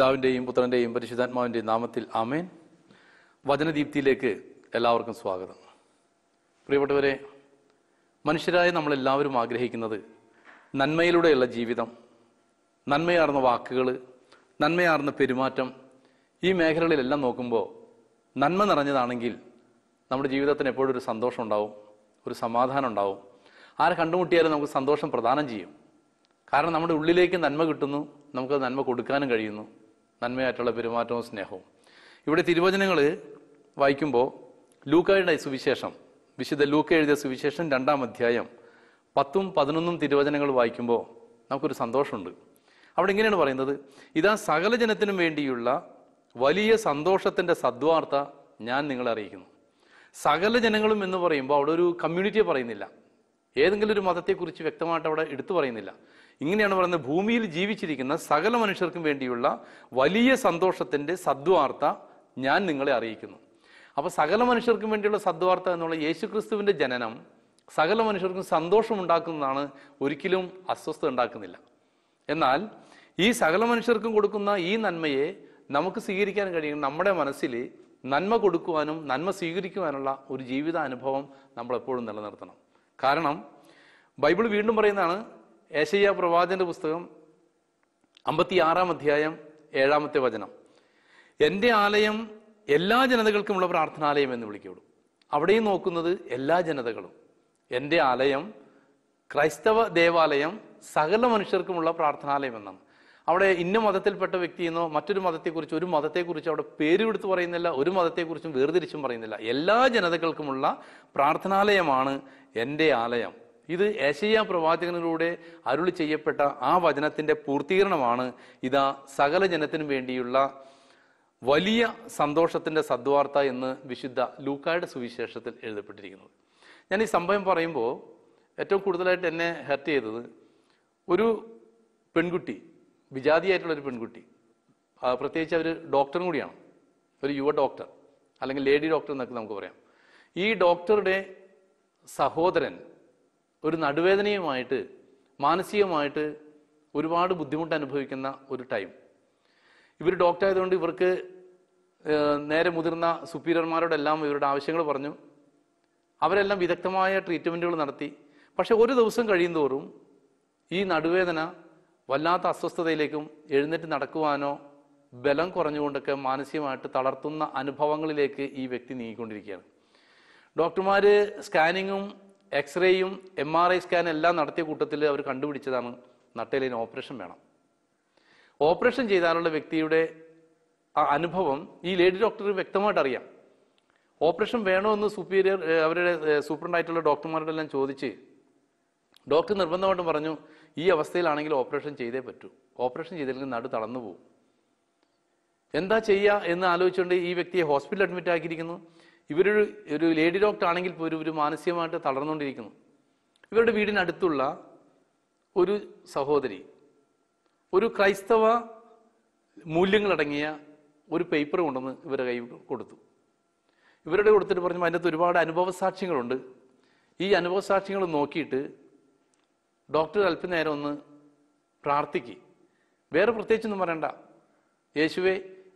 പിതാവിൻ്റെയും പുത്രൻ്റെയും പരിശുദ്ധാത്മാവിൻ്റെയും നാമത്തിൽ അമേൻ വചനദീപ്തിയിലേക്ക് എല്ലാവർക്കും സ്വാഗതം പ്രിയപ്പെട്ടവരെ മനുഷ്യരായ നമ്മളെല്ലാവരും ആഗ്രഹിക്കുന്നത് നന്മയിലൂടെയുള്ള ജീവിതം നന്മയാർന്ന വാക്കുകൾ നന്മയാർന്ന പെരുമാറ്റം ഈ മേഖലകളിലെല്ലാം നോക്കുമ്പോൾ നന്മ നിറഞ്ഞതാണെങ്കിൽ നമ്മുടെ ജീവിതത്തിന് എപ്പോഴും ഒരു സന്തോഷം ഉണ്ടാവും ഒരു സമാധാനം ഉണ്ടാവും ആരെ കണ്ടുമുട്ടിയാലും നമുക്ക് സന്തോഷം പ്രദാനം ചെയ്യും കാരണം നമ്മുടെ ഉള്ളിലേക്ക് നന്മ കിട്ടുന്നു നമുക്ക് നന്മ കൊടുക്കാനും കഴിയുന്നു നന്മയായിട്ടുള്ള പെരുമാറ്റവും സ്നേഹവും ഇവിടെ തിരുവചനങ്ങൾ വായിക്കുമ്പോൾ ലൂക്കയുടെ സുവിശേഷം വിശുദ്ധ ലൂക്ക എഴുതിയ സുവിശേഷം രണ്ടാം അധ്യായം പത്തും പതിനൊന്നും തിരുവചനങ്ങൾ വായിക്കുമ്പോൾ നമുക്കൊരു സന്തോഷമുണ്ട് അവിടെ ഇങ്ങനെയാണ് പറയുന്നത് ഇതാ സകല ജനത്തിനും വേണ്ടിയുള്ള വലിയ സന്തോഷത്തിൻ്റെ സദ്വാർത്ത ഞാൻ നിങ്ങളെ അറിയിക്കുന്നു സകല ജനങ്ങളും എന്ന് പറയുമ്പോൾ അവിടെ ഒരു കമ്മ്യൂണിറ്റിയെ പറയുന്നില്ല ഏതെങ്കിലും ഒരു മതത്തെക്കുറിച്ച് വ്യക്തമായിട്ട് അവിടെ എടുത്തു പറയുന്നില്ല ഇങ്ങനെയാണ് പറയുന്നത് ഭൂമിയിൽ ജീവിച്ചിരിക്കുന്ന സകല മനുഷ്യർക്കും വേണ്ടിയുള്ള വലിയ സന്തോഷത്തിൻ്റെ സദ്വാർത്ത ഞാൻ നിങ്ങളെ അറിയിക്കുന്നു അപ്പോൾ സകല മനുഷ്യർക്കും വേണ്ടിയുള്ള സദ്വാർത്ത എന്നുള്ള യേശുക്രിസ്തുവിൻ്റെ ജനനം സകല മനുഷ്യർക്കും സന്തോഷമുണ്ടാക്കുന്നതാണ് ഒരിക്കലും അസ്വസ്ഥത ഉണ്ടാക്കുന്നില്ല എന്നാൽ ഈ സകല മനുഷ്യർക്കും കൊടുക്കുന്ന ഈ നന്മയെ നമുക്ക് സ്വീകരിക്കാൻ കഴിയും നമ്മുടെ മനസ്സിൽ നന്മ കൊടുക്കുവാനും നന്മ സ്വീകരിക്കുവാനുള്ള ഒരു ജീവിത അനുഭവം നമ്മളെപ്പോഴും നിലനിർത്തണം കാരണം ബൈബിൾ വീണ്ടും പറയുന്നതാണ് ഏശയ്യ പ്രവാചൻ്റെ പുസ്തകം അമ്പത്തി ആറാം അധ്യായം ഏഴാമത്തെ വചനം എൻ്റെ ആലയം എല്ലാ ജനതകൾക്കുമുള്ള പ്രാർത്ഥനാലയം എന്ന് വിളിക്കുള്ളൂ അവിടെയും നോക്കുന്നത് എല്ലാ ജനതകളും എൻ്റെ ആലയം ക്രൈസ്തവ ദേവാലയം സകല മനുഷ്യർക്കുമുള്ള പ്രാർത്ഥനാലയം എന്നാണ് അവിടെ ഇന്ന മതത്തിൽപ്പെട്ട എന്നോ മറ്റൊരു മതത്തെക്കുറിച്ച് ഒരു മതത്തെക്കുറിച്ച് അവിടെ പേരുവിടുത്ത് പറയുന്നില്ല ഒരു മതത്തെക്കുറിച്ചും വേർതിരിച്ചും പറയുന്നില്ല എല്ലാ ജനതകൾക്കുമുള്ള പ്രാർത്ഥനാലയമാണ് എൻ്റെ ആലയം ഇത് ഏശയ്യ പ്രവാചകനിലൂടെ അരുളി ചെയ്യപ്പെട്ട ആ വചനത്തിന്റെ പൂർത്തീകരണമാണ് ഇതാ സകല ജനത്തിനു വേണ്ടിയുള്ള വലിയ സന്തോഷത്തിന്റെ സദ്വാർത്ത എന്ന് വിശുദ്ധ ലൂക്കായുടെ സുവിശേഷത്തിൽ എഴുതപ്പെട്ടിരിക്കുന്നത് ഞാൻ ഈ സംഭവം പറയുമ്പോൾ ഏറ്റവും കൂടുതലായിട്ട് എന്നെ ഹർട്ട് ചെയ്തത് ഒരു പെൺകുട്ടി വിജാതിയായിട്ടുള്ള ഒരു പെൺകുട്ടി പ്രത്യേകിച്ച് അവർ ഡോക്ടറും കൂടിയാണ് ഒരു യുവ ഡോക്ടർ അല്ലെങ്കിൽ ലേഡി ഡോക്ടർ എന്നൊക്കെ നമുക്ക് പറയാം ഈ ഡോക്ടറുടെ സഹോദരൻ ഒരു നടുവേദനയുമായിട്ട് മാനസികമായിട്ട് ഒരുപാട് ബുദ്ധിമുട്ട് അനുഭവിക്കുന്ന ഒരു ടൈം ഇവർ ഡോക്ടർ ആയതുകൊണ്ട് ഇവർക്ക് നേരെ മുതിർന്ന സുപ്പീരിയർമാരോടെല്ലാം ഇവരുടെ ആവശ്യങ്ങൾ പറഞ്ഞു അവരെല്ലാം വിദഗ്ധമായ ട്രീറ്റ്മെൻറ്റുകൾ നടത്തി പക്ഷേ ഒരു ദിവസം കഴിയുന്തോറും ഈ നടുവേദന വല്ലാത്ത അസ്വസ്ഥതയിലേക്കും എഴുന്നേറ്റ് നടക്കുവാനോ ബലം കുറഞ്ഞുകൊണ്ടൊക്കെ മാനസികമായിട്ട് തളർത്തുന്ന അനുഭവങ്ങളിലേക്ക് ഈ വ്യക്തി നീങ്ങിക്കൊണ്ടിരിക്കുകയാണ് ഡോക്ടർമാർ സ്കാനിങ്ങും എക്സ്റേയും എം ആർ ഐ സ്കാൻ എല്ലാം നടത്തിയ കൂട്ടത്തിൽ അവർ കണ്ടുപിടിച്ചതാണ് നട്ടേലിന് ഓപ്പറേഷൻ വേണം ഓപ്പറേഷൻ ചെയ്താലുള്ള വ്യക്തിയുടെ ആ അനുഭവം ഈ ലേഡി ഡോക്ടർ വ്യക്തമായിട്ട് അറിയാം ഓപ്പറേഷൻ വേണോ എന്ന് സുപ്പീരിയർ അവരുടെ സൂപ്രണ്ടായിട്ടുള്ള ഡോക്ടർമാരുടെ എല്ലാം ചോദിച്ച് ഡോക്ടർ നിർബന്ധമായിട്ടും പറഞ്ഞു ഈ അവസ്ഥയിലാണെങ്കിൽ ഓപ്പറേഷൻ ചെയ്തേ പറ്റൂ ഓപ്പറേഷൻ ചെയ്തില്ലെങ്കിൽ നടു തളർന്നു പോകും എന്താ ചെയ്യുക എന്ന് ആലോചിച്ചുകൊണ്ട് ഈ വ്യക്തിയെ ഹോസ്പിറ്റലിൽ അഡ്മിറ്റ് ആക്കിയിരിക്കുന്നു ഇവരൊരു ഒരു ലേഡി ഡോക്ടർ ആണെങ്കിൽ പോലും ഒരു മാനസികമായിട്ട് തളർന്നുകൊണ്ടിരിക്കുന്നു ഇവരുടെ വീടിനടുത്തുള്ള ഒരു സഹോദരി ഒരു ക്രൈസ്തവ മൂല്യങ്ങളടങ്ങിയ ഒരു പേപ്പർ കൊണ്ടുവന്ന് ഇവരുടെ കൈ കൊടുത്തു ഇവരുടെ കൊടുത്തിട്ട് പറഞ്ഞു അതിനകത്ത് ഒരുപാട് സാക്ഷ്യങ്ങളുണ്ട് ഈ സാക്ഷ്യങ്ങൾ നോക്കിയിട്ട് ഡോക്ടർ അല്പനേരം ഒന്ന് പ്രാർത്ഥിക്കുക വേറെ പ്രത്യേകിച്ചൊന്നും പറയണ്ട യേശുവെ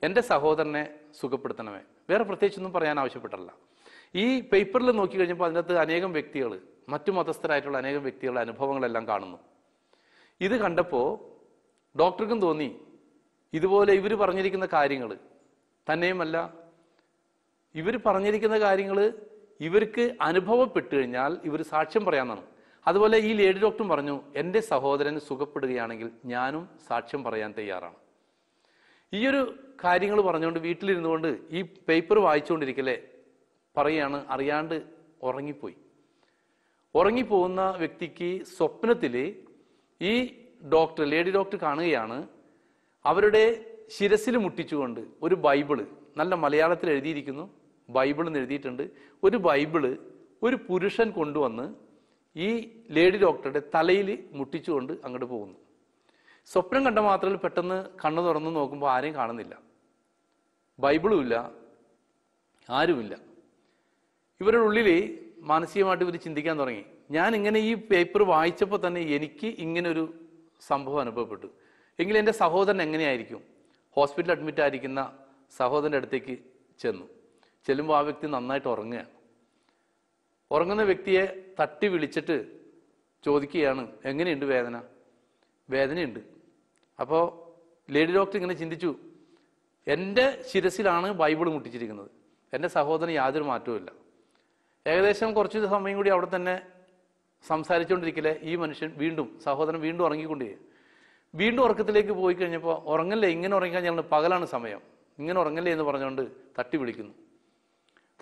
എൻ്റെ സഹോദരനെ സുഖപ്പെടുത്തണമേ വേറെ പ്രത്യേകിച്ചൊന്നും പറയാൻ ആവശ്യപ്പെട്ടല്ല ഈ പേപ്പറിൽ നോക്കി കഴിഞ്ഞപ്പോൾ അതിനകത്ത് അനേകം വ്യക്തികൾ മറ്റു മതസ്ഥരായിട്ടുള്ള അനേകം വ്യക്തികളുടെ അനുഭവങ്ങളെല്ലാം കാണുന്നു ഇത് കണ്ടപ്പോൾ ഡോക്ടർക്കും തോന്നി ഇതുപോലെ ഇവർ പറഞ്ഞിരിക്കുന്ന കാര്യങ്ങൾ തന്നെയുമല്ല ഇവർ പറഞ്ഞിരിക്കുന്ന കാര്യങ്ങൾ ഇവർക്ക് അനുഭവപ്പെട്ടു കഴിഞ്ഞാൽ ഇവർ സാക്ഷ്യം പറയാമെന്നാണ് അതുപോലെ ഈ ലേഡി ഡോക്ടറും പറഞ്ഞു എൻ്റെ സഹോദരൻ സുഖപ്പെടുകയാണെങ്കിൽ ഞാനും സാക്ഷ്യം പറയാൻ തയ്യാറാണ് ഈയൊരു കാര്യങ്ങൾ പറഞ്ഞുകൊണ്ട് കൊണ്ട് ഈ പേപ്പർ വായിച്ചുകൊണ്ടിരിക്കലേ പറയാണ് അറിയാണ്ട് ഉറങ്ങിപ്പോയി ഉറങ്ങിപ്പോകുന്ന വ്യക്തിക്ക് സ്വപ്നത്തിൽ ഈ ഡോക്ടർ ലേഡി ഡോക്ടർ കാണുകയാണ് അവരുടെ ശിരസിൽ മുട്ടിച്ചുകൊണ്ട് ഒരു ബൈബിള് നല്ല മലയാളത്തിൽ എഴുതിയിരിക്കുന്നു ബൈബിൾ എന്ന് എഴുതിയിട്ടുണ്ട് ഒരു ബൈബിള് ഒരു പുരുഷൻ കൊണ്ടുവന്ന് ഈ ലേഡി ഡോക്ടറുടെ തലയിൽ മുട്ടിച്ചുകൊണ്ട് അങ്ങോട്ട് പോകുന്നു സ്വപ്നം കണ്ട മാത്രമല്ല പെട്ടെന്ന് കണ്ണു തുറന്ന് നോക്കുമ്പോൾ ആരെയും കാണുന്നില്ല ബൈബിളും ഇല്ല ആരുമില്ല ഇവരുടെ ഉള്ളിൽ മാനസികമായിട്ട് ഇവർ ചിന്തിക്കാൻ തുടങ്ങി ഞാൻ ഇങ്ങനെ ഈ പേപ്പർ വായിച്ചപ്പോൾ തന്നെ എനിക്ക് ഇങ്ങനൊരു സംഭവം അനുഭവപ്പെട്ടു എങ്കിലും എൻ്റെ സഹോദരൻ എങ്ങനെയായിരിക്കും ഹോസ്പിറ്റലിൽ അഡ്മിറ്റ് ആയിരിക്കുന്ന സഹോദരൻ്റെ അടുത്തേക്ക് ചെന്നു ചെല്ലുമ്പോൾ ആ വ്യക്തി നന്നായിട്ട് ഉറങ്ങുകയാണ് ഉറങ്ങുന്ന വ്യക്തിയെ തട്ടി വിളിച്ചിട്ട് ചോദിക്കുകയാണ് എങ്ങനെയുണ്ട് വേദന വേദനയുണ്ട് അപ്പോൾ ലേഡി ഡോക്ടർ ഇങ്ങനെ ചിന്തിച്ചു എൻ്റെ ശിരസിലാണ് ബൈബിൾ മുട്ടിച്ചിരിക്കുന്നത് എൻ്റെ സഹോദരൻ യാതൊരു മാറ്റവുമില്ല ഏകദേശം കുറച്ച് സമയം കൂടി അവിടെ തന്നെ സംസാരിച്ചുകൊണ്ടിരിക്കലെ ഈ മനുഷ്യൻ വീണ്ടും സഹോദരൻ വീണ്ടും ഉറങ്ങിക്കൊണ്ടേ വീണ്ടും ഉറക്കത്തിലേക്ക് പോയി കഴിഞ്ഞപ്പോൾ ഉറങ്ങല്ലേ ഇങ്ങനെ ഉറങ്ങിക്കഴിഞ്ഞാൽ പകലാണ് സമയം ഇങ്ങനെ ഉറങ്ങല്ലേ എന്ന് പറഞ്ഞുകൊണ്ട് തട്ടി വിളിക്കുന്നു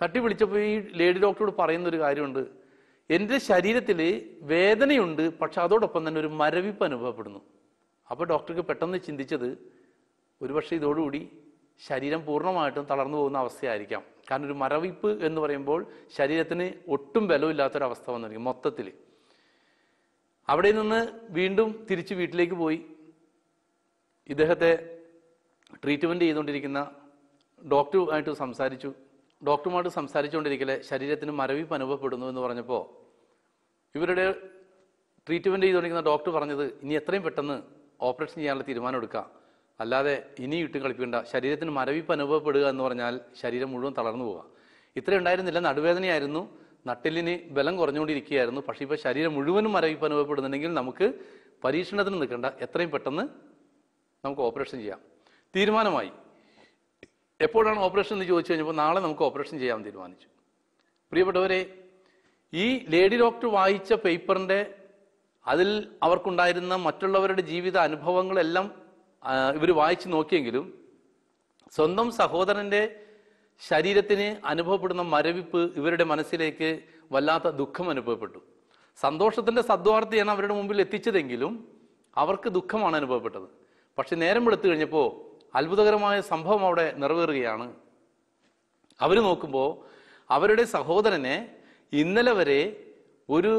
തട്ടി വിളിച്ചപ്പോൾ ഈ ലേഡി ഡോക്ടറോട് പറയുന്ന ഒരു കാര്യമുണ്ട് എൻ്റെ ശരീരത്തിൽ വേദനയുണ്ട് പക്ഷെ അതോടൊപ്പം തന്നെ ഒരു മരവിപ്പ് അനുഭവപ്പെടുന്നു അപ്പോൾ ഡോക്ടർക്ക് പെട്ടെന്ന് ചിന്തിച്ചത് ഒരുപക്ഷെ ഇതോടുകൂടി ശരീരം പൂർണ്ണമായിട്ടും തളർന്നു പോകുന്ന അവസ്ഥയായിരിക്കാം കാരണം ഒരു മരവിപ്പ് എന്ന് പറയുമ്പോൾ ശരീരത്തിന് ഒട്ടും ബലമില്ലാത്തൊരവസ്ഥ വന്നിരിക്കും മൊത്തത്തിൽ അവിടെ നിന്ന് വീണ്ടും തിരിച്ച് വീട്ടിലേക്ക് പോയി ഇദ്ദേഹത്തെ ട്രീറ്റ്മെൻറ്റ് ചെയ്തുകൊണ്ടിരിക്കുന്ന ഡോക്ടറുമായിട്ട് സംസാരിച്ചു ഡോക്ടറുമായിട്ട് സംസാരിച്ചുകൊണ്ടിരിക്കലെ ശരീരത്തിന് മരവിപ്പ് അനുഭവപ്പെടുന്നു എന്ന് പറഞ്ഞപ്പോൾ ഇവരുടെ ട്രീറ്റ്മെൻറ്റ് ചെയ്തുകൊണ്ടിരിക്കുന്ന ഡോക്ടർ പറഞ്ഞത് ഇനി എത്രയും പെട്ടെന്ന് ഓപ്പറേഷൻ ചെയ്യാനുള്ള തീരുമാനം എടുക്കുക അല്ലാതെ ഇനി ഇട്ട് കളിപ്പിക്കണ്ട ശരീരത്തിന് മരവിപ്പ് അനുഭവപ്പെടുക എന്ന് പറഞ്ഞാൽ ശരീരം മുഴുവൻ തളർന്നു പോവുക ഇത്രയും ഉണ്ടായിരുന്നില്ല നടുവേദനയായിരുന്നു നട്ടിലിന് ബലം കുറഞ്ഞുകൊണ്ടിരിക്കുകയായിരുന്നു പക്ഷേ ഇപ്പോൾ ശരീരം മുഴുവനും മരവിപ്പ് അനുഭവപ്പെടുന്നുണ്ടെങ്കിൽ നമുക്ക് പരീക്ഷണത്തിന് നിൽക്കേണ്ട എത്രയും പെട്ടെന്ന് നമുക്ക് ഓപ്പറേഷൻ ചെയ്യാം തീരുമാനമായി എപ്പോഴാണ് ഓപ്പറേഷൻ എന്ന് ചോദിച്ചു കഴിഞ്ഞപ്പോൾ നാളെ നമുക്ക് ഓപ്പറേഷൻ ചെയ്യാമെന്ന് തീരുമാനിച്ചു പ്രിയപ്പെട്ടവരെ ഈ ലേഡി ഡോക്ടർ വായിച്ച പേപ്പറിൻ്റെ അതിൽ അവർക്കുണ്ടായിരുന്ന മറ്റുള്ളവരുടെ ജീവിത അനുഭവങ്ങളെല്ലാം ഇവർ വായിച്ചു നോക്കിയെങ്കിലും സ്വന്തം സഹോദരൻ്റെ ശരീരത്തിന് അനുഭവപ്പെടുന്ന മരവിപ്പ് ഇവരുടെ മനസ്സിലേക്ക് വല്ലാത്ത ദുഃഖം അനുഭവപ്പെട്ടു സന്തോഷത്തിൻ്റെ സദ്വാർത്ഥയാണ് അവരുടെ മുമ്പിൽ എത്തിച്ചതെങ്കിലും അവർക്ക് ദുഃഖമാണ് അനുഭവപ്പെട്ടത് പക്ഷെ നേരം എടുത്തു കഴിഞ്ഞപ്പോൾ അത്ഭുതകരമായ സംഭവം അവിടെ നിറവേറുകയാണ് അവർ നോക്കുമ്പോൾ അവരുടെ സഹോദരനെ ഇന്നലെ വരെ ഒരു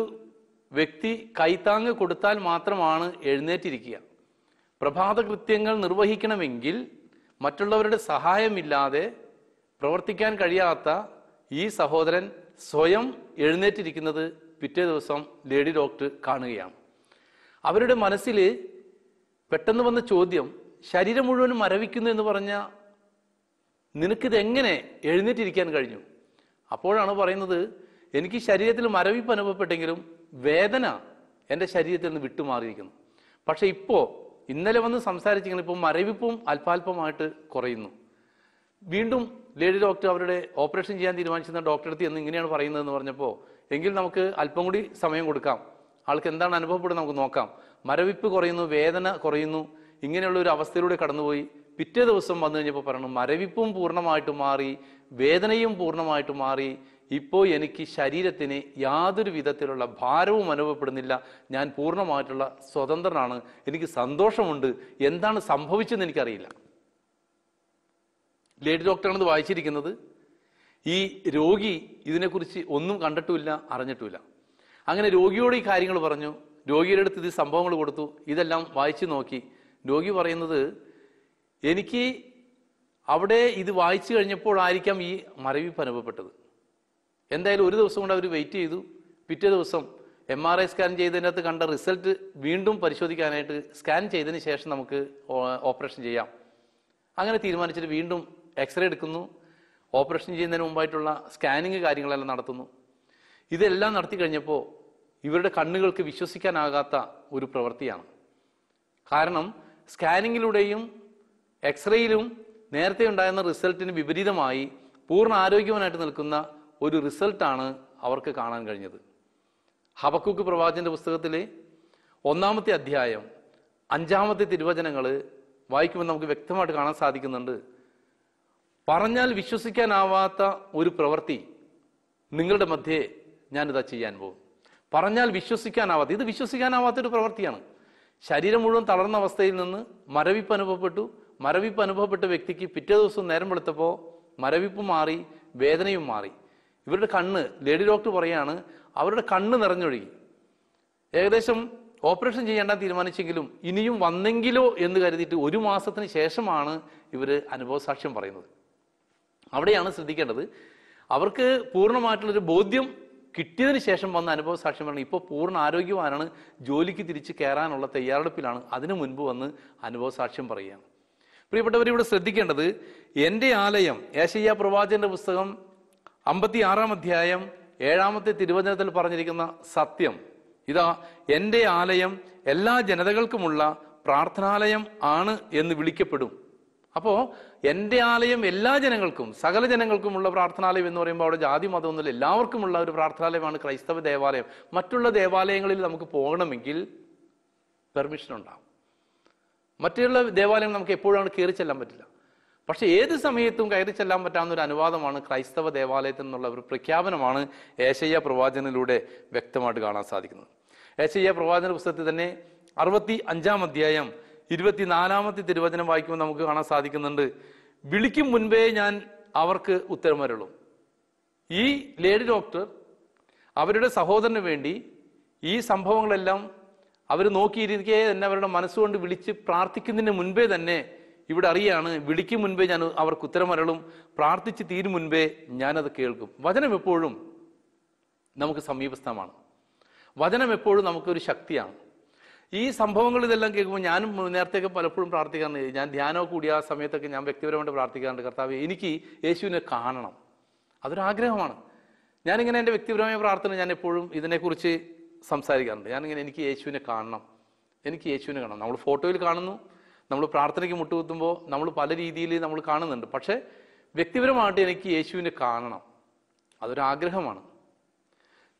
വ്യക്തി കൈത്താങ്ങ് കൊടുത്താൽ മാത്രമാണ് എഴുന്നേറ്റിരിക്കുക കൃത്യങ്ങൾ നിർവഹിക്കണമെങ്കിൽ മറ്റുള്ളവരുടെ സഹായമില്ലാതെ പ്രവർത്തിക്കാൻ കഴിയാത്ത ഈ സഹോദരൻ സ്വയം എഴുന്നേറ്റിരിക്കുന്നത് പിറ്റേ ദിവസം ലേഡി ഡോക്ടർ കാണുകയാണ് അവരുടെ മനസ്സിൽ പെട്ടെന്ന് വന്ന ചോദ്യം ശരീരം മുഴുവൻ മരവിക്കുന്നു എന്ന് പറഞ്ഞ നിനക്കിതെങ്ങനെ എഴുന്നേറ്റിരിക്കാൻ കഴിഞ്ഞു അപ്പോഴാണ് പറയുന്നത് എനിക്ക് ശരീരത്തിൽ മരവിപ്പ് അനുഭവപ്പെട്ടെങ്കിലും വേദന എൻ്റെ ശരീരത്തിൽ നിന്ന് വിട്ടുമാറിയിരിക്കുന്നു പക്ഷേ ഇപ്പോൾ ഇന്നലെ വന്ന് സംസാരിച്ചെങ്കിൽ ഇപ്പോൾ മരവിപ്പും അല്പാൽപമായിട്ട് കുറയുന്നു വീണ്ടും ലേഡി ഡോക്ടർ അവരുടെ ഓപ്പറേഷൻ ചെയ്യാൻ തീരുമാനിച്ചിരുന്ന ഡോക്ടറെ അടുത്ത് എന്ന് ഇങ്ങനെയാണ് പറയുന്നതെന്ന് പറഞ്ഞപ്പോൾ എങ്കിൽ നമുക്ക് അല്പം കൂടി സമയം കൊടുക്കാം ആൾക്ക് എന്താണ് അനുഭവപ്പെടുന്നത് നമുക്ക് നോക്കാം മരവിപ്പ് കുറയുന്നു വേദന കുറയുന്നു ഇങ്ങനെയുള്ള ഒരു അവസ്ഥയിലൂടെ കടന്നുപോയി പിറ്റേ ദിവസം വന്നു കഴിഞ്ഞപ്പോൾ പറയണം മരവിപ്പും പൂർണ്ണമായിട്ട് മാറി വേദനയും പൂർണ്ണമായിട്ട് മാറി ഇപ്പോൾ എനിക്ക് ശരീരത്തിന് യാതൊരു വിധത്തിലുള്ള ഭാരവും അനുഭവപ്പെടുന്നില്ല ഞാൻ പൂർണ്ണമായിട്ടുള്ള സ്വതന്ത്രനാണ് എനിക്ക് സന്തോഷമുണ്ട് എന്താണ് സംഭവിച്ചതെന്ന് എനിക്കറിയില്ല ലേഡി ഡോക്ടറാണ് വായിച്ചിരിക്കുന്നത് ഈ രോഗി ഇതിനെക്കുറിച്ച് ഒന്നും കണ്ടിട്ടുമില്ല അറിഞ്ഞിട്ടുമില്ല അങ്ങനെ രോഗിയോട് ഈ കാര്യങ്ങൾ പറഞ്ഞു രോഗിയുടെ അടുത്ത് ഇത് സംഭവങ്ങൾ കൊടുത്തു ഇതെല്ലാം വായിച്ചു നോക്കി രോഗി പറയുന്നത് എനിക്ക് അവിടെ ഇത് വായിച്ചു കഴിഞ്ഞപ്പോഴായിരിക്കാം ഈ മരവിപ്പ് അനുഭവപ്പെട്ടത് എന്തായാലും ഒരു ദിവസം കൊണ്ട് അവർ വെയിറ്റ് ചെയ്തു പിറ്റേ ദിവസം എം ആർ ഐ സ്കാൻ ചെയ്തതിനകത്ത് കണ്ട റിസൾട്ട് വീണ്ടും പരിശോധിക്കാനായിട്ട് സ്കാൻ ചെയ്തതിന് ശേഷം നമുക്ക് ഓപ്പറേഷൻ ചെയ്യാം അങ്ങനെ തീരുമാനിച്ചിട്ട് വീണ്ടും എക്സ്റേ എടുക്കുന്നു ഓപ്പറേഷൻ ചെയ്യുന്നതിന് മുമ്പായിട്ടുള്ള സ്കാനിങ് കാര്യങ്ങളെല്ലാം നടത്തുന്നു ഇതെല്ലാം നടത്തി കഴിഞ്ഞപ്പോൾ ഇവരുടെ കണ്ണുകൾക്ക് വിശ്വസിക്കാനാകാത്ത ഒരു പ്രവൃത്തിയാണ് കാരണം സ്കാനിങ്ങിലൂടെയും എക്സ്റേയിലും നേരത്തെ ഉണ്ടായിരുന്ന റിസൾട്ടിന് വിപരീതമായി പൂർണ്ണ ആരോഗ്യവാനായിട്ട് നിൽക്കുന്ന ഒരു റിസൾട്ടാണ് അവർക്ക് കാണാൻ കഴിഞ്ഞത് ഹബക്കൂക്ക് പ്രവാചൻ്റെ പുസ്തകത്തിലെ ഒന്നാമത്തെ അധ്യായം അഞ്ചാമത്തെ തിരുവചനങ്ങൾ വായിക്കുമ്പോൾ നമുക്ക് വ്യക്തമായിട്ട് കാണാൻ സാധിക്കുന്നുണ്ട് പറഞ്ഞാൽ വിശ്വസിക്കാനാവാത്ത ഒരു പ്രവൃത്തി നിങ്ങളുടെ മധ്യേ ഞാനിതാ ചെയ്യാൻ പോകും പറഞ്ഞാൽ വിശ്വസിക്കാനാവാത്ത ഇത് വിശ്വസിക്കാനാവാത്തൊരു പ്രവൃത്തിയാണ് ശരീരം മുഴുവൻ തളർന്ന അവസ്ഥയിൽ നിന്ന് മരവിപ്പ് അനുഭവപ്പെട്ടു മരവിപ്പ് അനുഭവപ്പെട്ട വ്യക്തിക്ക് പിറ്റേ ദിവസം നേരം വെളുത്തപ്പോൾ മരവിപ്പ് മാറി വേദനയും മാറി ഇവരുടെ കണ്ണ് ലേഡി ഡോക്ടർ പറയാണ് അവരുടെ കണ്ണ് നിറഞ്ഞൊഴുകി ഏകദേശം ഓപ്പറേഷൻ ചെയ്യേണ്ട തീരുമാനിച്ചെങ്കിലും ഇനിയും വന്നെങ്കിലോ എന്ന് കരുതിയിട്ട് ഒരു മാസത്തിന് ശേഷമാണ് ഇവർ അനുഭവസാക്ഷ്യം പറയുന്നത് അവിടെയാണ് ശ്രദ്ധിക്കേണ്ടത് അവർക്ക് പൂർണ്ണമായിട്ടുള്ളൊരു ബോധ്യം കിട്ടിയതിന് ശേഷം വന്ന അനുഭവ സാക്ഷ്യം പറഞ്ഞു ഇപ്പോൾ പൂർണ്ണ ആരോഗ്യവാനാണ് ജോലിക്ക് തിരിച്ച് കയറാനുള്ള തയ്യാറെടുപ്പിലാണ് അതിനു മുൻപ് വന്ന് അനുഭവ സാക്ഷ്യം പറയുകയാണ് പ്രിയപ്പെട്ടവർ ഇവിടെ ശ്രദ്ധിക്കേണ്ടത് എൻ്റെ ആലയം ഏശയ്യ പ്രവാചൻ്റെ പുസ്തകം അമ്പത്തി ആറാം അധ്യായം ഏഴാമത്തെ തിരുവചനത്തിൽ പറഞ്ഞിരിക്കുന്ന സത്യം ഇതാ എൻ്റെ ആലയം എല്ലാ ജനതകൾക്കുമുള്ള പ്രാർത്ഥനാലയം ആണ് എന്ന് വിളിക്കപ്പെടും അപ്പോൾ എൻ്റെ ആലയം എല്ലാ ജനങ്ങൾക്കും സകല ജനങ്ങൾക്കുമുള്ള പ്രാർത്ഥനാലയം എന്ന് പറയുമ്പോൾ അവിടെ ജാതി മതമൊന്നുമില്ല എല്ലാവർക്കുമുള്ള ഒരു പ്രാർത്ഥനാലയമാണ് ക്രൈസ്തവ ദേവാലയം മറ്റുള്ള ദേവാലയങ്ങളിൽ നമുക്ക് പോകണമെങ്കിൽ പെർമിഷൻ ഉണ്ടാകും മറ്റുള്ള ദേവാലയങ്ങൾ നമുക്ക് എപ്പോഴാണ് കയറി ചെല്ലാൻ പറ്റില്ല പക്ഷേ ഏത് സമയത്തും കയറി ചെല്ലാൻ പറ്റാവുന്ന ഒരു അനുവാദമാണ് ക്രൈസ്തവ ദേവാലയത്തിൽ നിന്നുള്ള ഒരു പ്രഖ്യാപനമാണ് ഏശയ്യ പ്രവാചനിലൂടെ വ്യക്തമായിട്ട് കാണാൻ സാധിക്കുന്നത് ഏശയ്യ പ്രവാചന പുസ്തകത്തിൽ തന്നെ അറുപത്തി അഞ്ചാം അധ്യായം ഇരുപത്തിനാലാമത്തെ തിരുവചനം വായിക്കുമ്പോൾ നമുക്ക് കാണാൻ സാധിക്കുന്നുണ്ട് വിളിക്കും മുൻപേ ഞാൻ അവർക്ക് ഉത്തരം വരുള്ളൂ ഈ ലേഡി ഡോക്ടർ അവരുടെ സഹോദരന് വേണ്ടി ഈ സംഭവങ്ങളെല്ലാം അവർ നോക്കിയിരിക്കെ തന്നെ അവരുടെ മനസ്സുകൊണ്ട് വിളിച്ച് പ്രാർത്ഥിക്കുന്നതിന് മുൻപേ തന്നെ ഇവിടെ അറിയാണ് വിളിക്കും മുൻപേ ഞാൻ അവർക്ക് ഉത്തരമരളും പ്രാർത്ഥിച്ച് തീരും മുൻപേ ഞാനത് കേൾക്കും വചനം എപ്പോഴും നമുക്ക് സമീപസ്ഥമാണ് വചനം എപ്പോഴും നമുക്കൊരു ശക്തിയാണ് ഈ സംഭവങ്ങൾ ഇതെല്ലാം കേൾക്കുമ്പോൾ ഞാനും നേരത്തെയൊക്കെ പലപ്പോഴും പ്രാർത്ഥിക്കാറുണ്ട് ഞാൻ ധ്യാനമൊക്കെ കൂടി ആ സമയത്തൊക്കെ ഞാൻ വ്യക്തിപരമായിട്ട് പ്രാർത്ഥിക്കാറുണ്ട് കർത്താവ് എനിക്ക് യേശുവിനെ കാണണം അതൊരാഗ്രഹമാണ് ഞാനിങ്ങനെ എൻ്റെ വ്യക്തിപരമായ പ്രാർത്ഥന ഞാൻ എപ്പോഴും ഇതിനെക്കുറിച്ച് സംസാരിക്കാറുണ്ട് ഞാനിങ്ങനെ എനിക്ക് യേശുവിനെ കാണണം എനിക്ക് യേശുവിനെ കാണണം നമ്മൾ ഫോട്ടോയിൽ കാണുന്നു നമ്മൾ പ്രാർത്ഥനയ്ക്ക് മുട്ടുകുത്തുമ്പോൾ നമ്മൾ പല രീതിയിൽ നമ്മൾ കാണുന്നുണ്ട് പക്ഷേ വ്യക്തിപരമായിട്ട് എനിക്ക് യേശുവിനെ കാണണം അതൊരാഗ്രഹമാണ്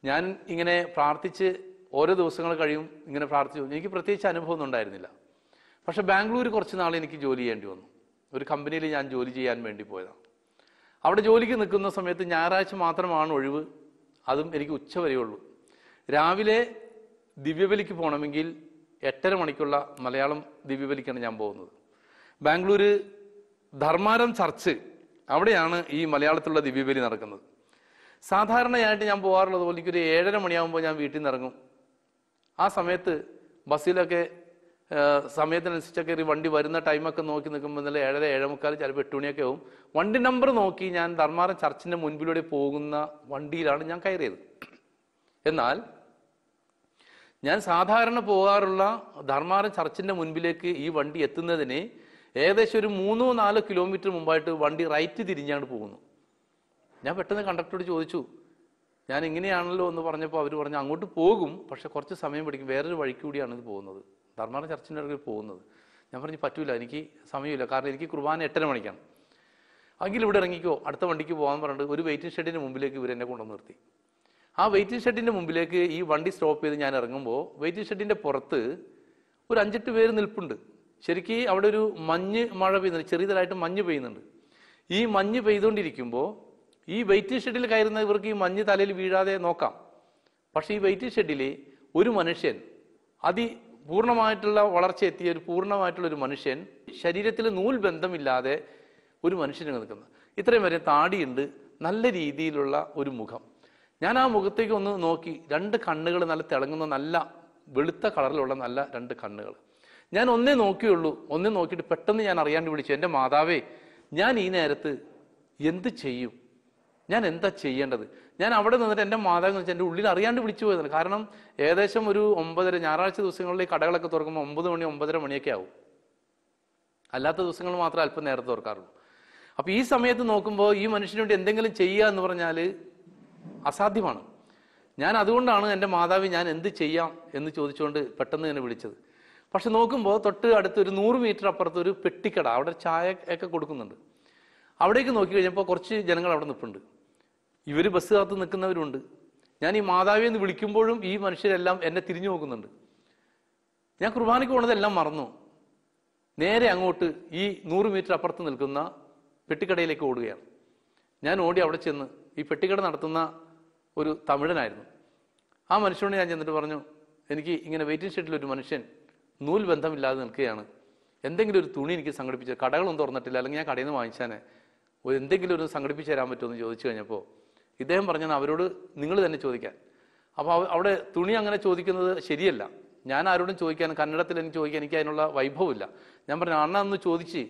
ഞാൻ ഇങ്ങനെ പ്രാർത്ഥിച്ച് ഓരോ ദിവസങ്ങൾ കഴിയും ഇങ്ങനെ പ്രാർത്ഥിച്ചു എനിക്ക് പ്രത്യേകിച്ച് ഒന്നും ഉണ്ടായിരുന്നില്ല പക്ഷേ ബാംഗ്ലൂർ കുറച്ച് നാൾ എനിക്ക് ജോലി ചെയ്യേണ്ടി വന്നു ഒരു കമ്പനിയിൽ ഞാൻ ജോലി ചെയ്യാൻ വേണ്ടി പോയതാണ് അവിടെ ജോലിക്ക് നിൽക്കുന്ന സമയത്ത് ഞായറാഴ്ച മാത്രമാണ് ഒഴിവ് അതും എനിക്ക് ഉച്ച വരെയുള്ളൂ രാവിലെ ദിവ്യബലിക്ക് പോകണമെങ്കിൽ എട്ടര മണിക്കുള്ള മലയാളം ദിവ്യബലിക്കാണ് ഞാൻ പോകുന്നത് ബാംഗ്ലൂര് ധർമാരം ചർച്ച് അവിടെയാണ് ഈ മലയാളത്തിലുള്ള ദിവ്യബലി നടക്കുന്നത് സാധാരണയായിട്ട് ഞാൻ പോകാറുള്ളത് പോലെ എനിക്കൊരു ഏഴര മണിയാകുമ്പോൾ ഞാൻ വീട്ടിൽ നിന്ന് ഇറങ്ങും ആ സമയത്ത് ബസ്സിലൊക്കെ സമയത്തിനനുസരിച്ച് ഒരു വണ്ടി വരുന്ന ടൈമൊക്കെ നോക്കി നിൽക്കുമ്പോൾ നല്ല ഏഴര മുക്കാൽ ചിലപ്പോൾ എട്ട് മണിയൊക്കെ ആവും വണ്ടി നമ്പർ നോക്കി ഞാൻ ധർമാരം ചർച്ചിൻ്റെ മുൻപിലൂടെ പോകുന്ന വണ്ടിയിലാണ് ഞാൻ കയറിയത് എന്നാൽ ഞാൻ സാധാരണ പോകാറുള്ള ധർമാരം ചർച്ചിൻ്റെ മുൻപിലേക്ക് ഈ വണ്ടി എത്തുന്നതിന് ഏകദേശം ഒരു മൂന്നോ നാലോ കിലോമീറ്റർ മുമ്പായിട്ട് വണ്ടി റൈറ്റ് തിരിഞ്ഞാണ് പോകുന്നു ഞാൻ പെട്ടെന്ന് കണ്ടക്ടറോട് ചോദിച്ചു ഞാൻ ഇങ്ങനെയാണല്ലോ എന്ന് പറഞ്ഞപ്പോൾ അവർ പറഞ്ഞു അങ്ങോട്ട് പോകും പക്ഷെ കുറച്ച് സമയം പിടിക്കും വേറൊരു വഴിക്ക് കൂടിയാണ് ഇത് പോകുന്നത് ധർമാരം ചർച്ചിൻ്റെ അടുക്കൽ പോകുന്നത് ഞാൻ പറഞ്ഞു പറ്റൂല എനിക്ക് സമയമില്ല കാരണം എനിക്ക് കുർബാന എട്ടര മണിക്കാണ് എങ്കിൽ ഇവിടെ ഇറങ്ങിക്കോ അടുത്ത വണ്ടിക്ക് പോകാൻ പറഞ്ഞിട്ട് ഒരു വെയിറ്റിംഗ് ഷെഡിൻ്റെ മുമ്പിലേക്ക് ഇവരെന്നെ എന്നെ കൊണ്ടുവന്ന് നിർത്തി ആ വെയിറ്റിംഗ് ഷെഡിന്റെ മുമ്പിലേക്ക് ഈ വണ്ടി സ്റ്റോപ്പ് ചെയ്ത് ഞാൻ ഇറങ്ങുമ്പോൾ വെയിറ്റിംഗ് ഷെഡിന്റെ പുറത്ത് ഒരു അഞ്ചെട്ട് പേര് നിൽപ്പുണ്ട് ശരിക്കും അവിടെ ഒരു മഞ്ഞ് മഴ പെയ്യുന്നുണ്ട് ചെറിയതായിട്ട് മഞ്ഞ് പെയ്യുന്നുണ്ട് ഈ മഞ്ഞ് പെയ്തുകൊണ്ടിരിക്കുമ്പോൾ ഈ വെയിറ്റിംഗ് ഷെഡിൽ കയറുന്ന ഇവർക്ക് ഈ മഞ്ഞ് തലയിൽ വീഴാതെ നോക്കാം പക്ഷേ ഈ വെയിറ്റിംഗ് ഷെഡിൽ ഒരു മനുഷ്യൻ അതി പൂർണ്ണമായിട്ടുള്ള വളർച്ച എത്തിയ ഒരു പൂർണ്ണമായിട്ടുള്ള ഒരു മനുഷ്യൻ ശരീരത്തിൽ നൂൽ ബന്ധമില്ലാതെ ഒരു മനുഷ്യന് നിൽക്കുന്നത് ഇത്രയും വരെ താടിയുണ്ട് നല്ല രീതിയിലുള്ള ഒരു മുഖം ഞാൻ ആ മുഖത്തേക്ക് ഒന്ന് നോക്കി രണ്ട് കണ്ണുകൾ നല്ല തിളങ്ങുന്ന നല്ല വെളുത്ത കളറിലുള്ള നല്ല രണ്ട് കണ്ണുകൾ ഞാൻ ഒന്നേ നോക്കിയുള്ളൂ ഒന്നേ നോക്കിയിട്ട് പെട്ടെന്ന് ഞാൻ അറിയാണ്ട് വിളിച്ചു എൻ്റെ മാതാവേ ഞാൻ ഈ നേരത്ത് എന്ത് ചെയ്യും ഞാൻ എന്താ ചെയ്യേണ്ടത് ഞാൻ അവിടെ നിന്നിട്ട് എൻ്റെ എന്ന് വെച്ചാൽ എൻ്റെ ഉള്ളിൽ അറിയാണ്ട് വിളിച്ചു പോയതാണ് കാരണം ഏകദേശം ഒരു ഒമ്പതര ഞായറാഴ്ച ദിവസങ്ങളിൽ കടകളൊക്കെ തുറക്കുമ്പോൾ ഒമ്പത് മണി ഒമ്പതര മണിയൊക്കെ ആവും അല്ലാത്ത ദിവസങ്ങൾ മാത്രമേ അല്പം നേരത്തെ തുറക്കാറുള്ളൂ അപ്പോൾ ഈ സമയത്ത് നോക്കുമ്പോൾ ഈ മനുഷ്യന് വേണ്ടി എന്തെങ്കിലും ചെയ്യുക എന്ന് പറഞ്ഞാൽ അസാധ്യമാണ് ഞാൻ അതുകൊണ്ടാണ് എൻ്റെ മാതാവ് ഞാൻ എന്ത് ചെയ്യാം എന്ന് ചോദിച്ചുകൊണ്ട് പെട്ടെന്ന് തന്നെ വിളിച്ചത് പക്ഷെ നോക്കുമ്പോൾ തൊട്ട് അടുത്ത് ഒരു നൂറ് മീറ്റർ അപ്പുറത്ത് ഒരു പെട്ടിക്കട അവിടെ ചായ ഒക്കെ കൊടുക്കുന്നുണ്ട് അവിടേക്ക് നോക്കി കഴിഞ്ഞപ്പോൾ കുറച്ച് ജനങ്ങൾ അവിടെ നിൽപ്പുണ്ട് ഇവർ ബസ് കാത്ത് നിൽക്കുന്നവരുണ്ട് ഞാൻ ഈ മാതാവിയെ എന്ന് വിളിക്കുമ്പോഴും ഈ മനുഷ്യരെല്ലാം എന്നെ തിരിഞ്ഞു നോക്കുന്നുണ്ട് ഞാൻ കുർബാനയ്ക്ക് പോണതെല്ലാം മറന്നു നേരെ അങ്ങോട്ട് ഈ നൂറ് മീറ്റർ അപ്പുറത്ത് നിൽക്കുന്ന പെട്ടിക്കടയിലേക്ക് ഓടുകയാണ് ഞാൻ ഓടി അവിടെ ചെന്ന് ഈ പെട്ടിക്കട നടത്തുന്ന ഒരു തമിഴനായിരുന്നു ആ മനുഷ്യനോട് ഞാൻ ചെന്നിട്ട് പറഞ്ഞു എനിക്ക് ഇങ്ങനെ വെയിറ്റിംഗ് ഷെഡിൽ ഒരു മനുഷ്യൻ നൂൽ ബന്ധമില്ലാതെ നിൽക്കുകയാണ് എന്തെങ്കിലും ഒരു തുണി എനിക്ക് സംഘടിപ്പിച്ച് കടകളൊന്നും തുറന്നിട്ടില്ല അല്ലെങ്കിൽ ഞാൻ കടയിൽ നിന്ന് വാങ്ങിച്ചാനെ ഒരു എന്തെങ്കിലും ഒരു സംഘടിപ്പിച്ച് തരാൻ പറ്റുമെന്ന് ചോദിച്ചു കഴിഞ്ഞപ്പോൾ ഇദ്ദേഹം പറഞ്ഞത് അവരോട് നിങ്ങൾ തന്നെ ചോദിക്കാൻ അപ്പോൾ അവിടെ തുണി അങ്ങനെ ചോദിക്കുന്നത് ശരിയല്ല ഞാൻ ആരോടും ചോദിക്കാൻ കന്നഡത്തിൽ എനിക്ക് ചോദിക്കാൻ എനിക്ക് അതിനുള്ള വൈഭവമില്ല ഞാൻ പറഞ്ഞു അണ്ണ ഒന്ന് ചോദിച്ച്